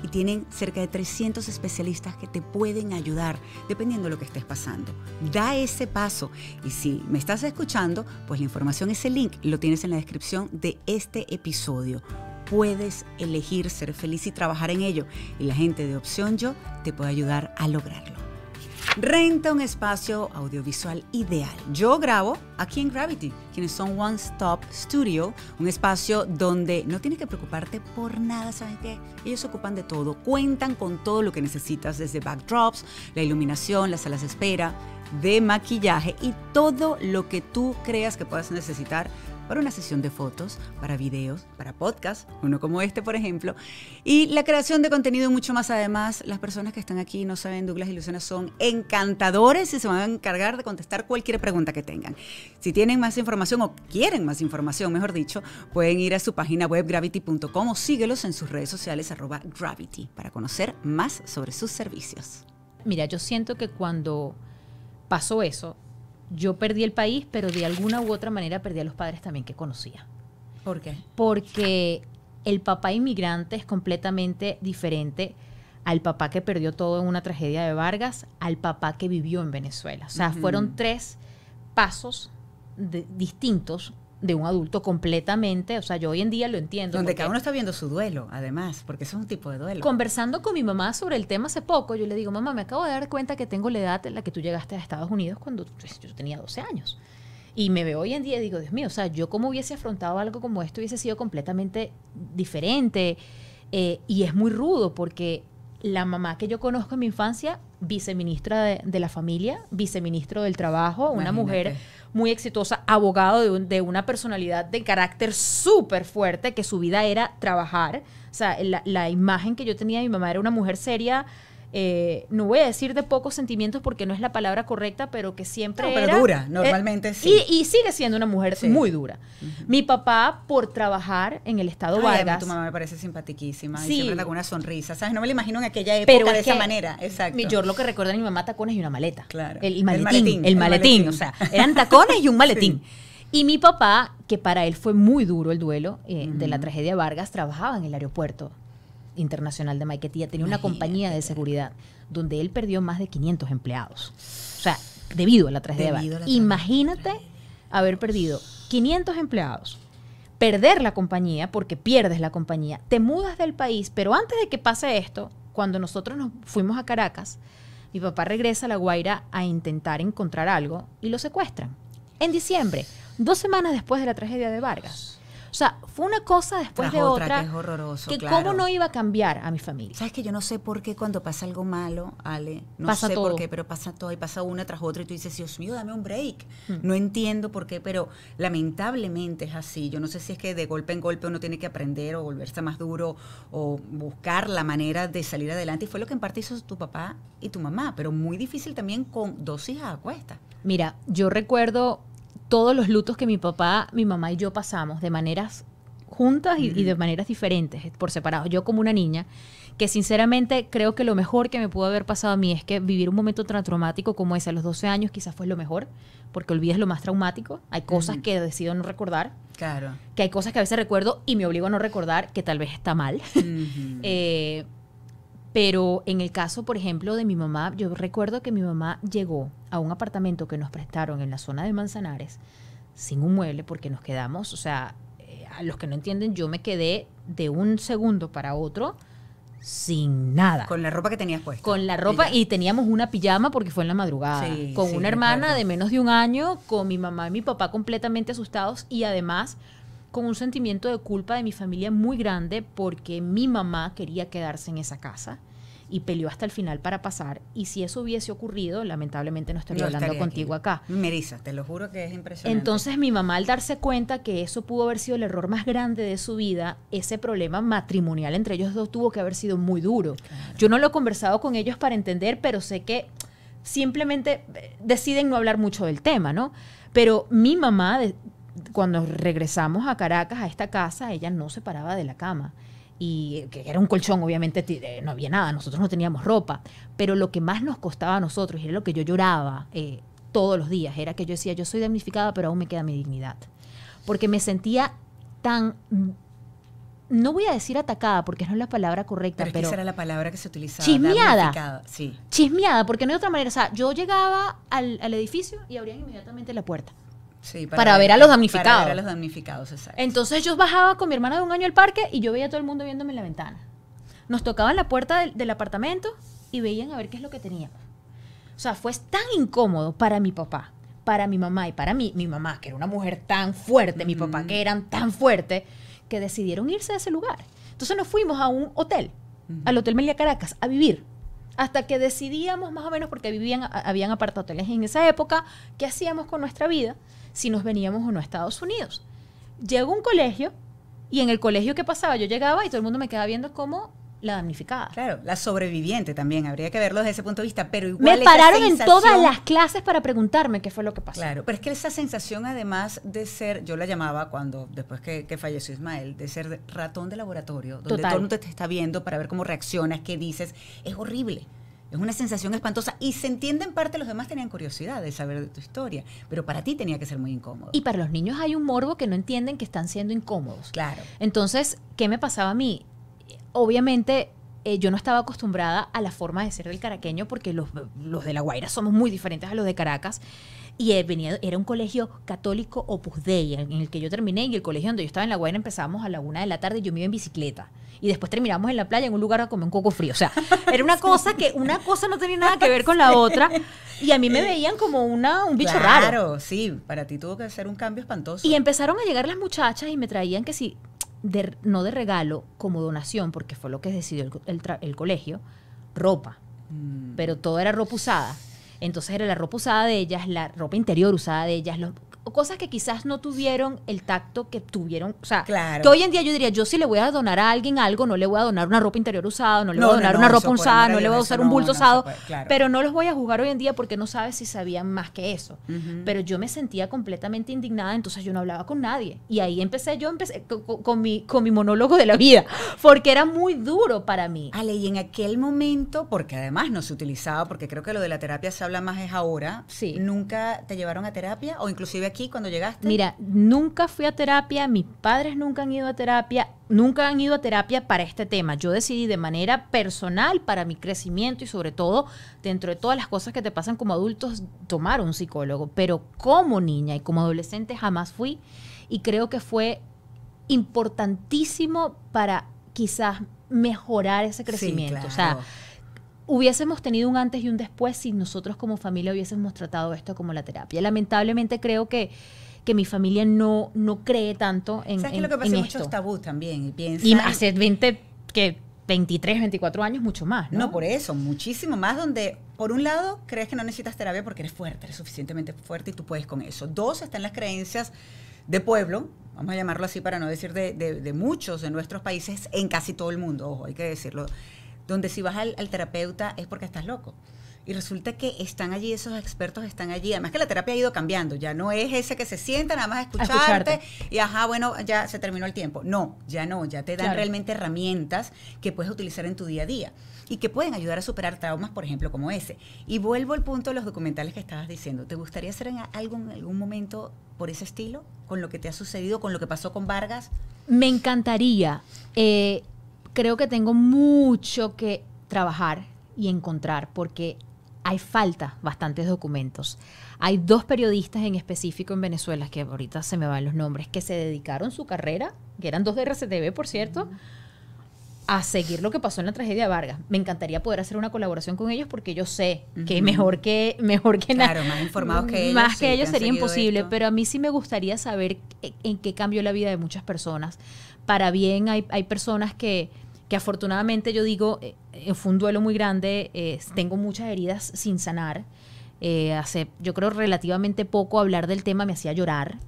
y tienen cerca de 300 especialistas que te pueden ayudar dependiendo de lo que estés pasando. Da ese paso y si me estás escuchando, pues la información, ese link lo tienes en la descripción de este episodio. Puedes elegir ser feliz y trabajar en ello y la gente de Opción Yo te puede ayudar a lograrlo. Renta un espacio audiovisual ideal. Yo grabo aquí en Gravity, quienes son One Stop Studio, un espacio donde no tienes que preocuparte por nada, ¿saben qué? Ellos se ocupan de todo, cuentan con todo lo que necesitas, desde backdrops, la iluminación, las salas de espera, de maquillaje y todo lo que tú creas que puedas necesitar una sesión de fotos, para videos, para podcasts, uno como este, por ejemplo. Y la creación de contenido y mucho más. Además, las personas que están aquí, no saben, Douglas y son encantadores y se van a encargar de contestar cualquier pregunta que tengan. Si tienen más información o quieren más información, mejor dicho, pueden ir a su página web gravity.com o síguelos en sus redes sociales arroba gravity para conocer más sobre sus servicios. Mira, yo siento que cuando pasó eso, yo perdí el país, pero de alguna u otra manera perdí a los padres también que conocía. ¿Por qué? Porque el papá inmigrante es completamente diferente al papá que perdió todo en una tragedia de Vargas, al papá que vivió en Venezuela. O sea, fueron tres pasos distintos de un adulto completamente. O sea, yo hoy en día lo entiendo. Donde cada uno está viendo su duelo, además, porque eso es un tipo de duelo. Conversando con mi mamá sobre el tema hace poco, yo le digo, mamá, me acabo de dar cuenta que tengo la edad en la que tú llegaste a Estados Unidos cuando pues, yo tenía 12 años. Y me veo hoy en día y digo, Dios mío, o sea, yo como hubiese afrontado algo como esto hubiese sido completamente diferente. Eh, y es muy rudo porque la mamá que yo conozco en mi infancia, viceministra de, la familia, viceministro del trabajo, una mujer muy exitosa, abogado de, de una personalidad de carácter súper fuerte, que su vida era trabajar. O sea, la, la imagen que yo tenía de mi mamá era una mujer seria, eh, no voy a decir de pocos sentimientos porque no es la palabra correcta, pero que siempre. pero dura, eh, normalmente sí. Y, sigue siendo una mujer muy dura. Mi papá, por trabajar en el estado Ay, Vargas. Tu mamá me parece simpatiquísima sí. y siempre con una sonrisa. ¿Sabes? No me la imagino en aquella época de esa manera. Exacto. Yo lo que recuerdo de mi mamá, tacones y una maleta. Claro. El, maletín, el, maletín, O sea, eran tacones y un *laughs* maletín. Y mi papá, que para él fue muy duro el duelo eh, de la tragedia Vargas, trabajaba en el aeropuerto internacional de Maquetía tenía una compañía de seguridad donde él perdió más de 500 empleados. O sea, debido a la tragedia. E e Imagínate haber perdido 500 empleados, perder la compañía, porque pierdes la compañía, te mudas del país, pero antes de que pase esto, cuando nosotros nos fuimos a Caracas, mi papá regresa a La Guaira a intentar encontrar algo y lo secuestran. En diciembre, dos semanas después de la tragedia de Vargas. O sea, fue una cosa después de otra. otra que es horroroso. Que cómo no iba a cambiar a mi familia. Sabes que yo no sé por qué cuando pasa algo malo, Ale, no sé por qué, pero pasa todo y pasa una tras otra y tú dices, Dios mío, dame un break. Mm. No entiendo por qué, pero lamentablemente es así. Yo no sé si es que de golpe en golpe uno tiene que aprender o volverse más duro o buscar la manera de salir adelante. Y fue lo que en parte hizo tu papá y tu mamá, pero muy difícil también con dos hijas a cuesta. Mira, yo recuerdo todos los lutos que mi papá, mi mamá y yo pasamos de maneras juntas y, de maneras diferentes, por separado. Yo como una niña, que sinceramente creo que lo mejor que me pudo haber pasado a mí es que vivir un momento tan traumático como ese a los 12 años quizás fue lo mejor, porque olvidas lo más traumático. Hay cosas que decido no recordar. Claro. Que hay cosas que a veces recuerdo y me obligo a no recordar, que tal vez está mal. *laughs* Eh, pero en el caso, por ejemplo, de mi mamá, yo recuerdo que mi mamá llegó a un apartamento que nos prestaron en la zona de Manzanares sin un mueble porque nos quedamos, o sea, eh, a los que no entienden, yo me quedé de un segundo para otro sin nada. Con la ropa que tenías puesta. Con la ropa y, teníamos una pijama porque fue en la madrugada. con una hermana de menos de un año, con mi mamá y mi papá completamente asustados y además con un sentimiento de culpa de mi familia muy grande porque mi mamá quería quedarse en esa casa y peleó hasta el final para pasar. Y si eso hubiese ocurrido, lamentablemente no estaría hablando contigo acá. Merisa, te lo juro que es impresionante. Entonces mi mamá al darse cuenta que eso pudo haber sido el error más grande de su vida, ese problema matrimonial entre ellos dos tuvo que haber sido muy duro. Yo no lo he conversado con ellos para entender, pero sé que simplemente eh, deciden no hablar mucho del tema, ¿no? Pero mi mamá, cuando regresamos a Caracas, a esta casa, ella no se paraba de la cama y que era un colchón, obviamente eh, no había nada, nosotros no teníamos ropa, pero lo que más nos costaba a nosotros, y era lo que yo lloraba eh, todos los días, era que yo decía, yo soy damnificada, pero aún me queda mi dignidad, porque me sentía tan... Mm, no voy a decir atacada porque no es la palabra correcta, pero. esa era la palabra que se utilizaba. Chismeada. Sí. Chismeada, porque no hay otra manera. O sea, yo llegaba al, al edificio y abrían inmediatamente la puerta. Sí, para, ver, a los damnificados. Para a los damnificados, exacto. Entonces yo bajaba con mi hermana de un año al parque y yo veía a todo el mundo viéndome en la ventana. Nos tocaban la puerta del, apartamento y veían a ver qué es lo que teníamos. O sea, fue tan incómodo para mi papá, para mi mamá y para mí, mi mamá, que era una mujer tan fuerte, mi papá, que eran tan fuerte, que decidieron irse de ese lugar. Entonces nos fuimos a un hotel, al Hotel Melia Caracas, a vivir hasta que decidíamos más o menos, porque vivían, habían apartamentos hoteles en esa época, qué hacíamos con nuestra vida si nos veníamos o no a Estados Unidos. Llego a un colegio y en el colegio que pasaba yo llegaba y todo el mundo me quedaba viendo como la damnificada. Claro, la sobreviviente también, habría que verlo desde ese punto de vista, pero Me pararon en todas las clases para preguntarme qué fue lo que pasó. Claro, pero es que esa sensación además de ser, yo la llamaba cuando, después que, falleció Ismael, de ser ratón de laboratorio, donde todo el mundo te está viendo para ver cómo reaccionas, qué dices, es horrible. Es una sensación espantosa y se entiende en parte, los demás tenían curiosidad de saber de tu historia, pero para ti tenía que ser muy incómodo. Y para los niños hay un morbo que no entienden que están siendo incómodos. Claro. Entonces, ¿qué me pasaba a mí? Obviamente eh, yo no estaba acostumbrada a la forma de ser del caraqueño porque los, los de La Guaira somos muy diferentes a los de Caracas y era un colegio católico Opus Dei, en el que yo terminé, y el colegio donde yo estaba en La Guaira empezamos a la una de la tarde y yo me iba en bicicleta. Y después terminamos en la playa, en un lugar a comer un coco frío. O sea, *laughs* era una cosa que una cosa no tenía nada que ver con la otra. Y a mí me *laughs* veían como una, un bicho raro. Claro, sí, para ti tuvo que hacer un cambio espantoso. Y empezaron a llegar las muchachas y me traían que sí, no de regalo, como donación, porque fue lo que decidió el, colegio, ropa. Mm. Pero todo era ropa usada. Entonces era la ropa usada de ellas, la ropa interior usada de ellas, los cosas que quizás no tuvieron el tacto que tuvieron, o sea, que hoy en día yo diría, yo si le voy a donar a alguien algo, no le voy a donar una ropa interior usada, no le voy a donar una ropa usada, no le voy a usar un bulto usado, pero no los voy a juzgar hoy en día porque no sabes si sabían más que eso. Pero yo me sentía completamente indignada, entonces yo no hablaba con nadie. Y ahí empecé, yo empecé con, con mi, con mi monólogo de la vida, porque era muy duro para mí. Ale, y en aquel momento, porque además no se utilizaba, porque creo que lo de la terapia se habla más es ahora, sí. ¿nunca te llevaron a terapia o inclusive aquí cuando llegaste? Mira, nunca fui a terapia, mis padres nunca han ido a terapia, nunca han ido a terapia para este tema. Yo decidí de manera personal, para mi crecimiento y sobre todo dentro de todas las cosas que te pasan como adultos, tomar un psicólogo. Pero como niña y como adolescente jamás fui y creo que fue importantísimo para quizás mejorar ese crecimiento hubiésemos tenido un antes y un después si nosotros como familia hubiésemos tratado esto como la terapia. Lamentablemente creo que que mi familia no, no cree tanto en, ¿Sabes en, que lo que pasa? muchos también. Y, y hace 20, que 23, 24 años, mucho más, ¿no? No, por eso, muchísimo más, donde por un lado crees que no necesitas terapia porque eres fuerte, eres suficientemente fuerte y tú puedes con eso. Dos, están las creencias de pueblo, vamos a llamarlo así para no decir de, de, de muchos de nuestros países, en casi todo el mundo, ojo, hay que decirlo donde si vas al, terapeuta es porque estás loco. Y resulta que están allí, esos expertos están allí. Además que la terapia ha ido cambiando, ya no es ese que se sienta nada más a escucharte, y ajá, bueno, ya se terminó el tiempo. No, ya no, ya te dan realmente herramientas que puedes utilizar en tu día a día y que pueden ayudar a superar traumas, por ejemplo, como ese. Y vuelvo al punto de los documentales que estabas diciendo. ¿Te gustaría hacer en algo algún momento por ese estilo? ¿Con lo que te ha sucedido, con lo que pasó con Vargas? Me encantaría. Eh, creo que tengo mucho que trabajar y encontrar porque hay falta bastantes documentos. Hay dos periodistas en específico en Venezuela, que ahorita se me van los nombres, que se dedicaron su carrera, que eran dos de RCTV, por cierto, a seguir lo que pasó en la tragedia Vargas. Me encantaría poder hacer una colaboración con ellos porque yo sé que mejor que mejor que nada. Claro, más informados que ellos. Más que ellos sería imposible, pero a mí sí me gustaría saber en qué cambió la vida de muchas personas. Para bien hay, hay personas que que afortunadamente yo digo, eh, eh, fue un duelo muy grande, eh, tengo muchas heridas sin sanar. hace, yo creo, relativamente poco hablar del tema me hacía llorar.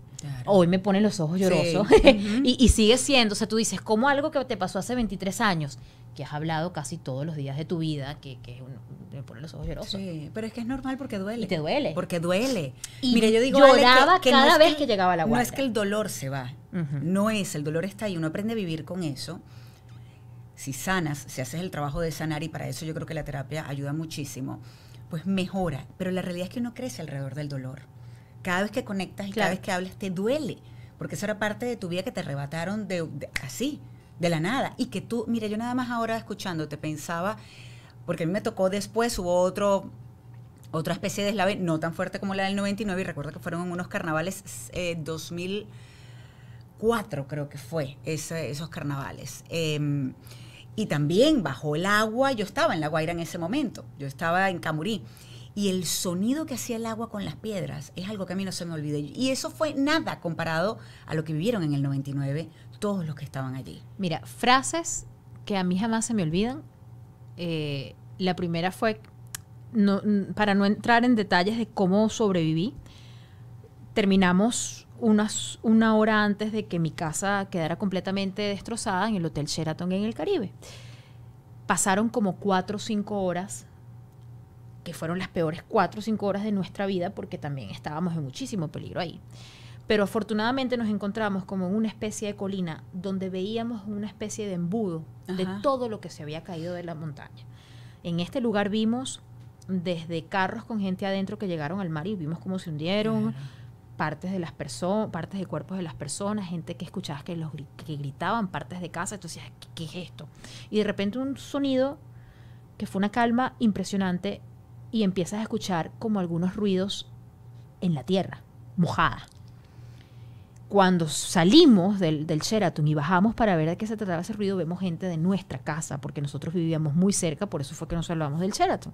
Hoy me ponen los ojos llorosos. *laughs* y, sigue siendo, o sea, tú dices, como algo que te pasó hace 23 años, que has hablado casi todos los días de tu vida, que, que me los ojos llorosos. Sí, pero es que es normal porque duele. te duele. Porque duele. Y yo digo, lloraba que, cada vez que, llegaba la guardia. No es que el dolor se va, no es, el dolor está ahí, uno aprende a vivir con eso si sanas, si haces el trabajo de sanar, y para eso yo creo que la terapia ayuda muchísimo, pues mejora. Pero la realidad es que uno crece alrededor del dolor. Cada vez que conectas y cada vez que hablas te duele, porque eso era parte de tu vida que te arrebataron de, así, de la nada. Y que tú, mira, yo nada más ahora escuchándote pensaba, porque a mí me tocó después, hubo otro, otra especie de eslave, no tan fuerte como la del 99, y recuerdo que fueron en unos carnavales 2004, eh, creo que fue, esos carnavales. Em, y también bajo el agua, yo estaba en La Guaira en ese momento, yo estaba en Camurí. Y el sonido que hacía el agua con las piedras es algo que a mí no se me olvidó. Y eso fue nada comparado a lo que vivieron en el 99 todos los que estaban allí. Mira, frases que a mí jamás se me olvidan. Eh, la primera fue, para no entrar en detalles de cómo sobreviví, terminamos unas, una hora antes de que mi casa quedara completamente destrozada en el Hotel Sheraton en el Caribe. Pasaron como cuatro o cinco horas, que fueron las peores cuatro o cinco horas de nuestra vida, porque también estábamos en muchísimo peligro ahí. Pero afortunadamente nos encontramos como en una especie de colina donde veíamos una especie de embudo de todo lo que se había caído de la montaña. En este lugar vimos desde carros con gente adentro que llegaron al mar y vimos cómo se hundieron partes de las personas, partes de cuerpos de las personas, gente que escuchabas que, los gritaban, partes de casa, entonces ¿qué, ¿qué, es esto? Y de repente un sonido que fue una calma impresionante y empiezas a escuchar como algunos ruidos en la tierra, mojada. Cuando salimos del, del Sheraton y bajamos para ver de qué se trataba ese ruido, vemos gente de nuestra casa, porque nosotros vivíamos muy cerca, por eso fue que nos salvamos del Sheraton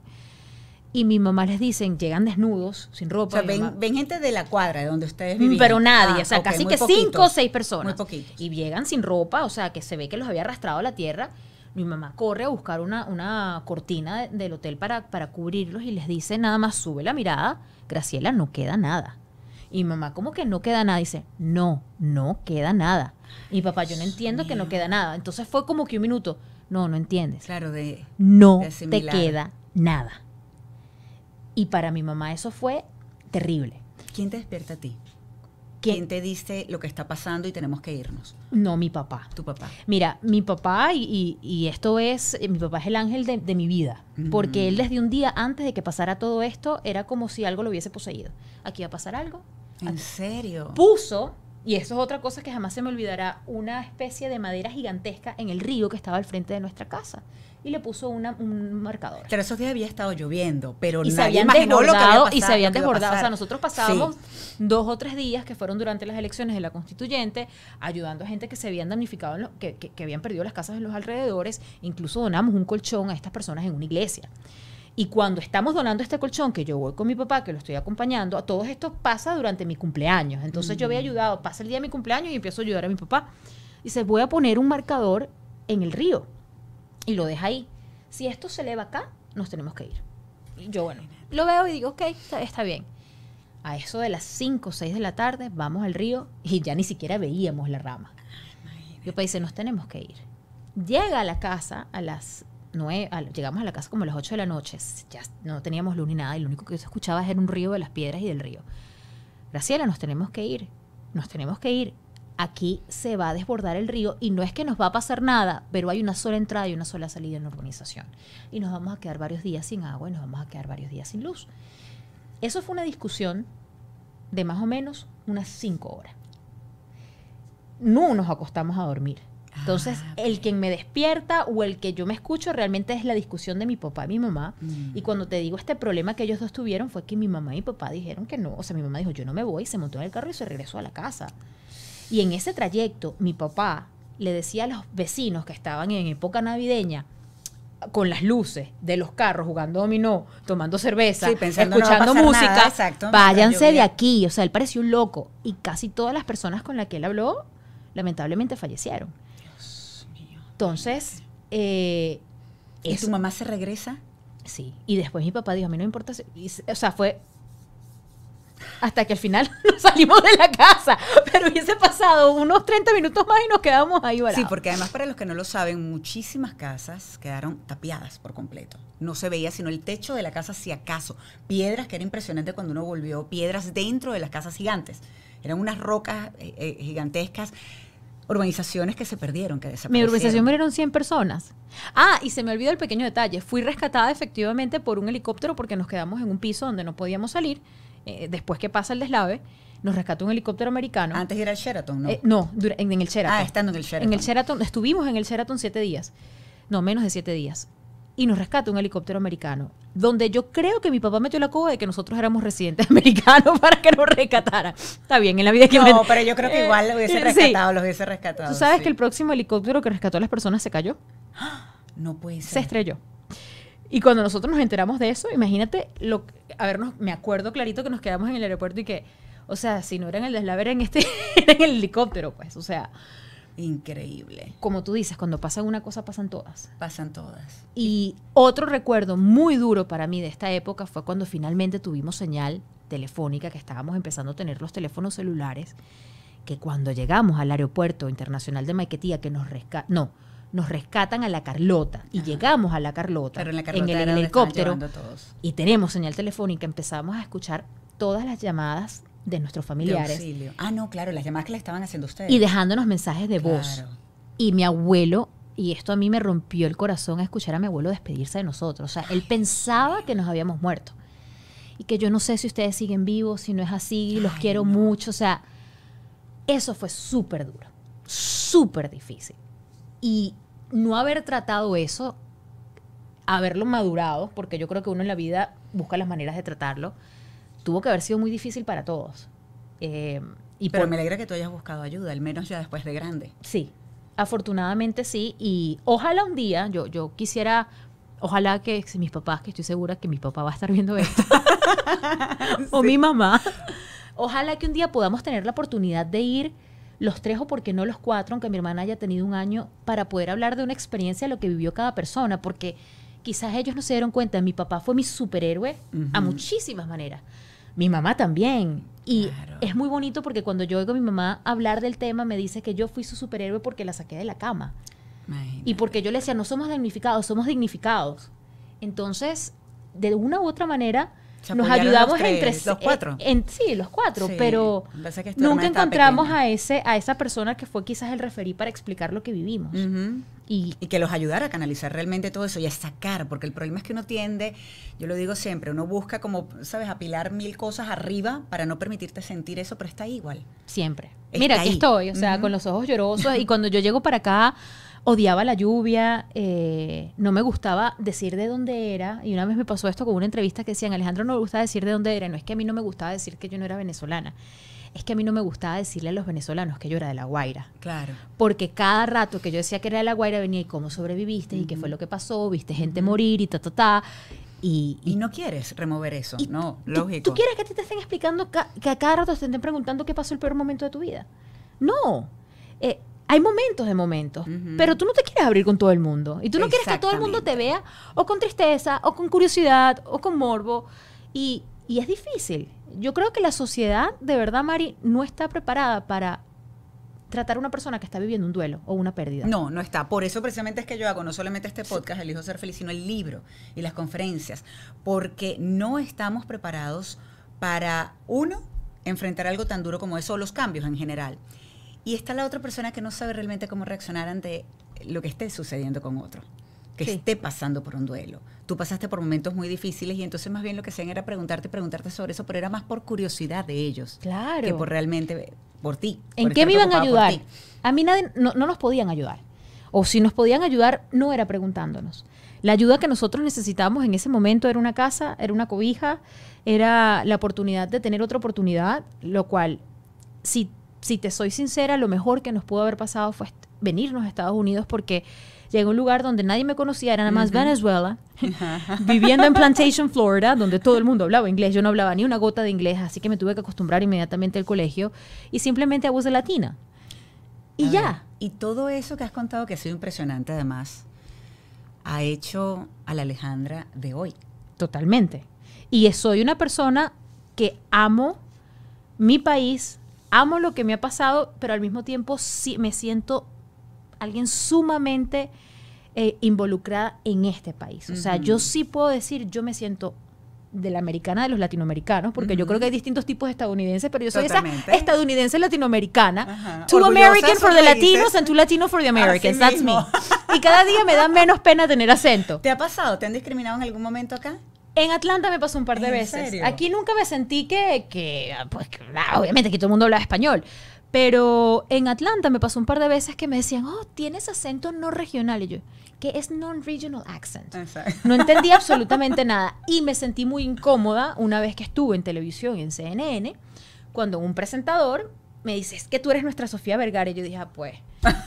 y mi mamá les dicen, llegan desnudos, sin ropa. O sea, ven, gente de la cuadra de donde ustedes mm, viven. Pero nadie, ah, o sea, casi que cinco o seis personas. Muy poquito. Y llegan sin ropa, o sea, que se ve que los había arrastrado a la tierra. Mi mamá corre a buscar una, una cortina del hotel para, para cubrirlos y les dice, nada más sube la mirada, Graciela, no queda nada. Y mamá, como que no queda nada? Dice, no, no queda nada. Y papá, yo no entiendo que no queda nada. Entonces fue como que un minuto, no, no entiendes. Claro, de... No te queda nada. Y para mi mamá eso fue terrible. ¿Quién te despierta a ti? ¿Quién? te dice lo que está pasando y tenemos que irnos? No, mi papá. Tu papá. Mira, mi papá, y, esto es, eh, mi papá es el ángel de, mi vida, porque él mm. desde un día antes de que pasara todo esto era como si algo lo hubiese poseído. Aquí va a pasar algo. ¿En serio? Puso, y eso es otra cosa que jamás se me olvidará, una especie de madera gigantesca en el río que estaba al frente de nuestra casa y le puso un marcador. Pero esos días había estado lloviendo, pero se habían desbordado, y se habían desbordado. O sea, nosotros pasábamos dos o tres días que fueron durante las elecciones de la constituyente, ayudando a gente que se habían damnificado, que, habían perdido las casas en los alrededores, incluso donamos un colchón a estas personas en una iglesia. Y cuando estamos donando este colchón, que yo voy con mi papá, que lo estoy acompañando, a todos esto pasa durante mi cumpleaños. Entonces yo había mm. ayudado, pasa el día de mi cumpleaños y empiezo a ayudar a mi papá. Y se voy a poner un marcador en el río lo deja ahí. Si esto se eleva acá, nos tenemos que ir. yo, bueno, lo veo y digo, ok, está, bien. A eso de las 5 o 6 de la tarde, vamos al río y ya ni siquiera veíamos la rama. yo dice, nos tenemos que ir. Llega a la casa a las 9, llegamos a la casa como a las 8 de la noche, ya no teníamos luz ni nada, y lo único que se escuchaba era un río de las piedras y del río. Graciela, nos tenemos que ir, nos tenemos que ir aquí se va a desbordar el río y no es que nos va a pasar nada, pero hay una sola entrada y una sola salida en la urbanización. Y nos vamos a quedar varios días sin agua y nos vamos a quedar varios días sin luz. Eso fue una discusión de más o menos unas cinco horas. No nos acostamos a dormir. Ah, Entonces, el que me despierta o el que yo me escucho realmente es la discusión de mi papá y mi mamá. Mm. Y cuando te digo este problema que ellos dos tuvieron fue que mi mamá y mi papá dijeron que no. O sea, mi mamá dijo, yo no me voy, se montó en el carro y se regresó a la casa. Y en ese trayecto, mi papá le decía a los vecinos que estaban en época navideña, con las luces de los carros, jugando dominó, tomando cerveza, escuchando música, váyanse de aquí. O sea, él pareció un loco. Y casi todas las personas con las que él habló, lamentablemente fallecieron. Dios mío. Entonces, eh, ¿Y tu mamá se regresa? Sí. Y después mi papá dijo, a mí no importa. Si, o sea, fue hasta que al final *laughs* nos salimos de la casa. Pero hubiese pasado unos 30 minutos más y nos quedamos ahí varados. Sí, porque además para los que no lo saben, muchísimas casas quedaron tapiadas por completo. No se veía sino el techo de la casa si acaso. Piedras, que era impresionante cuando uno volvió, piedras dentro de las casas gigantes. Eran unas rocas eh, eh, gigantescas urbanizaciones que se perdieron, que desaparecieron. Mi urbanización murieron 100 personas. Ah, y se me olvidó el pequeño detalle. Fui rescatada efectivamente por un helicóptero porque nos quedamos en un piso donde no podíamos salir. Eh, después que pasa el deslave, nos rescató un helicóptero americano. Antes era el Sheraton, ¿no? Eh, no, en, el Sheraton. Ah, estando en el Sheraton. En el Sheraton, estuvimos en el Sheraton siete días. No, menos de siete días. Y nos rescató un helicóptero americano. Donde yo creo que mi papá metió la coba de que nosotros éramos residentes *laughs* americanos para que nos rescatara. Está bien, en la vida que. No, pero yo creo que igual lo hubiese rescatado, los hubiese rescatado. ¿Tú sabes que el próximo helicóptero que rescató a las personas se cayó? *gasps* No puede ser. Se estrelló. Y cuando nosotros nos enteramos de eso, imagínate, a ver, me acuerdo clarito que nos quedamos en el aeropuerto y que, o sea, si no era en el deslave, en, este, *laughs* el helicóptero, pues, o sea. Increíble. Como tú dices, cuando pasa una cosa, pasan todas. Pasan todas. Y otro recuerdo muy duro para mí de esta época fue cuando finalmente tuvimos señal telefónica, que estábamos empezando a tener los teléfonos celulares, que cuando llegamos al aeropuerto internacional de Maiquetía, que nos rescató, no, nos rescatan a la Carlota y llegamos a la Carlota, en, el, helicóptero y tenemos señal telefónica, empezamos a escuchar todas las llamadas de nuestros familiares. ah, no, claro, las llamadas que le estaban haciendo ustedes. Y dejándonos mensajes de voz. Y mi abuelo, y esto a mí me rompió el corazón a escuchar a mi abuelo despedirse de nosotros. O sea, él pensaba que nos habíamos muerto. Y que yo no sé si ustedes siguen vivos, si no es así, los quiero mucho. O sea, eso fue súper duro, súper difícil. Y no haber tratado eso, haberlo madurado, porque yo creo que uno en la vida busca las maneras de tratarlo, tuvo que haber sido muy difícil para todos. Em, y Pero me alegra que tú hayas buscado ayuda, al menos ya después de grande. Sí, afortunadamente sí, y ojalá un día, yo, yo quisiera, ojalá que mis papás, que estoy segura que mi papá va a estar viendo esto, *laughs* o mi mamá, *laughs* ojalá que un día podamos tener la oportunidad de ir los tres o porque no los cuatro, aunque mi hermana haya tenido un año, para poder hablar de una experiencia de lo que vivió cada persona, porque quizás ellos no se dieron cuenta, mi papá fue mi superhéroe a muchísimas maneras, mi mamá también. Y es muy bonito porque cuando yo oigo a mi mamá hablar del tema, me dice que yo fui su superhéroe porque la saqué de la cama. Y porque yo le decía, no somos damnificados, somos dignificados. Entonces, de una u otra manera, nos ayudamos entre eh, los cuatro. sí, los cuatro, pero nunca encontramos a ese a esa persona que fue quizás el referí para explicar lo que vivimos. y, que los ayudara a canalizar realmente todo eso y a sacar, porque el problema es que uno tiende, yo lo digo siempre, uno busca como, sabes, apilar mil cosas arriba para no permitirte sentir eso, pero está igual. Siempre. Mira, aquí estoy, o sea, con los ojos llorosos y cuando yo llego para acá odiaba la lluvia, eh, no me gustaba decir de dónde era. Y una vez me pasó esto con una entrevista que decían, Alejandro no me gustaba decir de dónde era. No es que a mí no me gustaba decir que yo no era venezolana. Es que a mí no me gustaba decirle a los venezolanos que yo era de La Guaira. Claro. Porque cada rato que yo decía que era de La Guaira venía y cómo sobreviviste y qué fue lo que pasó, viste gente morir y ta, ta, ta. Y, no quieres remover eso, ¿no? Lógico. Tú, quieres que te, te estén explicando, que a cada rato te estén preguntando qué pasó el peor momento de tu vida? No. Eh, hay momentos de momentos, pero tú no te quieres abrir con todo el mundo. Y tú no quieres que todo el mundo te vea o con tristeza, o con curiosidad, o con morbo. Y, y es difícil. Yo creo que la sociedad, de verdad, Mari, no está preparada para tratar a una persona que está viviendo un duelo o una pérdida. No, no está. Por eso precisamente es que yo hago no solamente este podcast, Elijo Ser Feliz, sino el libro y las conferencias, porque no estamos preparados para, uno, enfrentar algo tan duro como eso o los cambios en general. Y está la otra persona que no sabe realmente cómo reaccionar ante lo que esté sucediendo con otro, que esté pasando por un duelo. Tú pasaste por momentos muy difíciles y entonces más bien lo que hacían era preguntarte, preguntarte sobre eso, pero era más por curiosidad de ellos claro. que por realmente por ti. ¿En qué me iban a ayudar? A mí nadie, no, no nos podían ayudar. O si nos podían ayudar, no era preguntándonos. La ayuda que nosotros necesitábamos en ese momento era una casa, era una cobija, era la oportunidad de tener otra oportunidad, lo cual, si si te soy sincera, lo mejor que nos pudo haber pasado fue venirnos a Estados Unidos porque llegué a un lugar donde nadie me conocía, era nada más Venezuela, *laughs* viviendo en Plantation, *laughs* Florida, donde todo el mundo hablaba inglés, yo no hablaba ni una gota de inglés, así que me tuve que acostumbrar inmediatamente al colegio y simplemente a voz de latina. Y ya. y todo eso que has contado, que ha sido impresionante además, ha hecho a la Alejandra de hoy. Totalmente. Y soy una persona que amo mi país, amo lo que me ha pasado, pero al mismo tiempo sí me siento alguien sumamente eh, involucrada en este país. O sea, yo sí puedo decir, yo me siento de la americana de los latinoamericanos, porque yo creo que hay distintos tipos de estadounidenses, pero yo soy esa estadounidense latinoamericana. Two American for the Latinos and two Latino for the Americans. That's me. Y cada día me da menos pena tener acento. *laughs* ¿Te ha pasado? ¿Te han discriminado en algún momento acá? En Atlanta me pasó un par de veces. Aquí nunca me sentí que, que pues, obviamente que todo el mundo habla español. Pero en Atlanta me pasó un par de veces que me decían, oh, tienes acento no regional. Y yo, ¿qué es non-regional accent? No entendí *laughs* absolutamente nada. Y me sentí muy incómoda una vez que estuve en televisión, en CNN, cuando un presentador me dice, es que tú eres nuestra Sofía Vergara. Y yo dije, ah, pues,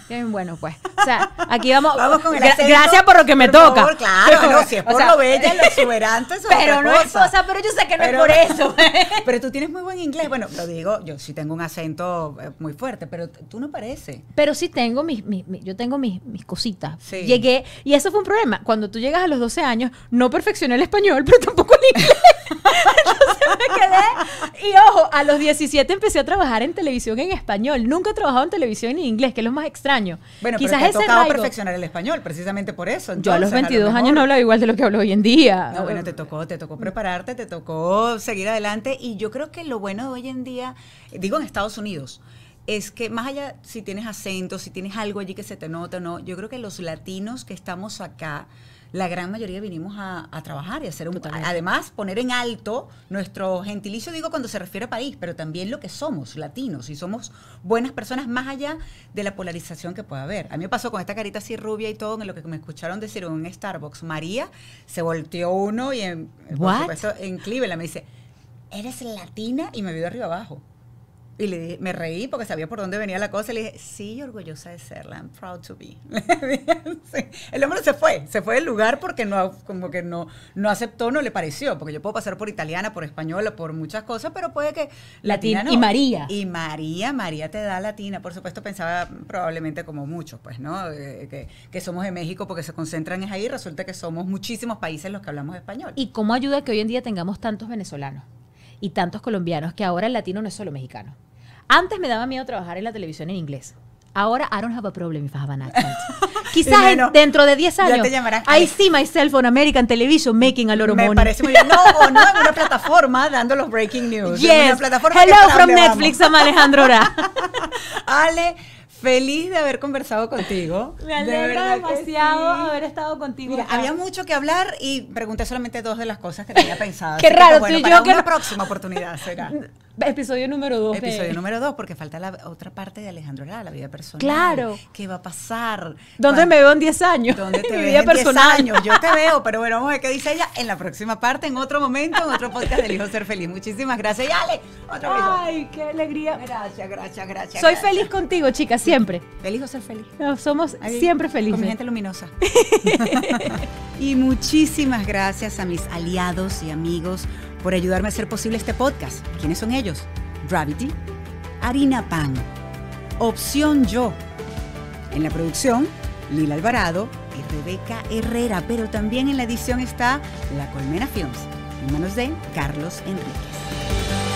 Bien, bueno, pues. O sea, aquí vamos. con el gracias por lo que me toca. claro, no, si es *laughs* por lo bella, *laughs* exuberante, Pero no es cosa, pero yo sé que no es por eso. *laughs* pero tú tienes muy buen inglés. Bueno, lo digo, yo sí tengo un acento eh, muy fuerte, pero tú no parece Pero sí tengo mis, yo tengo mis, cositas. Llegué, y eso fue un problema. Cuando tú llegas a los 12 años, no perfeccioné el español, pero tampoco *laughs* Y ojo, a los 17 empecé a trabajar en televisión en español. Nunca he trabajado en televisión en inglés, que es lo más extraño. Bueno, Quizás pero te ha tocado perfeccionar el español, precisamente por eso. Yo a los 22 años no hablo igual de lo que hablo hoy en día. No, bueno, te tocó, te tocó prepararte, te tocó seguir adelante. Y yo creo que lo bueno de hoy en día, digo en Estados Unidos, es que más allá si tienes acento, si tienes algo allí que se te nota o no, yo creo que los latinos que estamos acá, la gran mayoría vinimos a, trabajar y a hacer un... Además, poner en alto nuestro gentilicio, digo cuando se refiere a país, pero también lo que somos, latinos, y somos buenas personas más allá de la polarización que pueda haber. A mí me pasó con esta carita así rubia y todo, en lo que me escucharon decir en Starbucks, María, se volteó uno y en, por en Cleveland me dice, eres latina y me vio arriba abajo. Y le me reí porque sabía por dónde venía la cosa. Y le dije, sí, orgullosa de serla, I'm proud to be. *laughs* El hombre se fue, se fue del lugar porque no, como que no, no aceptó, no le pareció. Porque yo puedo pasar por italiana, por española, por muchas cosas, pero puede que latina, Y María. Y María, María te da latina. Por supuesto, pensaba probablemente como muchos, pues, ¿no? Eh, que, somos de México porque se concentran es ahí. Resulta que somos muchísimos países los que hablamos español. ¿Y cómo ayuda que hoy en día tengamos tantos venezolanos? y tantos colombianos que ahora el latino no es solo mexicano. Antes me daba miedo trabajar en la televisión en inglés. Ahora I don't have a problem if I have an accent. *laughs* Quizás dentro de 10 años. Ya I see myself on American television making a lot of money. Me parece muy bien. No, no en una plataforma dando los breaking news. Yes. En una plataforma Hello from Netflix, I'm Alejandro Ora. *laughs* Ale, Feliz de haber conversado contigo. *laughs* Me alegra demasiado haber estado contigo. había mucho que hablar y pregunté solamente dos de las cosas que tenía pensado. Qué raro, para una próxima oportunidad será. *laughs* Episodio número dos. Episodio número dos, porque falta la otra parte de Alejandro Lara, la vida personal. Claro. ¿Qué va a pasar? ¿Dónde me veo en 10 años? ¿Dónde *laughs* te veo en 10 años? Yo te *laughs* veo, pero bueno, vamos a ver qué dice ella en la próxima parte, en otro momento, en otro podcast del Hijo Ser Feliz. Muchísimas gracias. Y Ale, otro Ay, qué alegría. Gracias, gracias, gracias. Soy feliz contigo, chicas, siempre. Elijo ser feliz. somos siempre felices. Con gente luminosa. *laughs* y muchísimas gracias a mis aliados y amigos por ayudarme a hacer posible este podcast. ¿Quiénes son ellos? Gravity, Harina Pan, Opción Yo. En la producción, Lila Alvarado y Rebeca Herrera, pero también en la edición está La Colmena Films, en manos de Carlos Enríquez.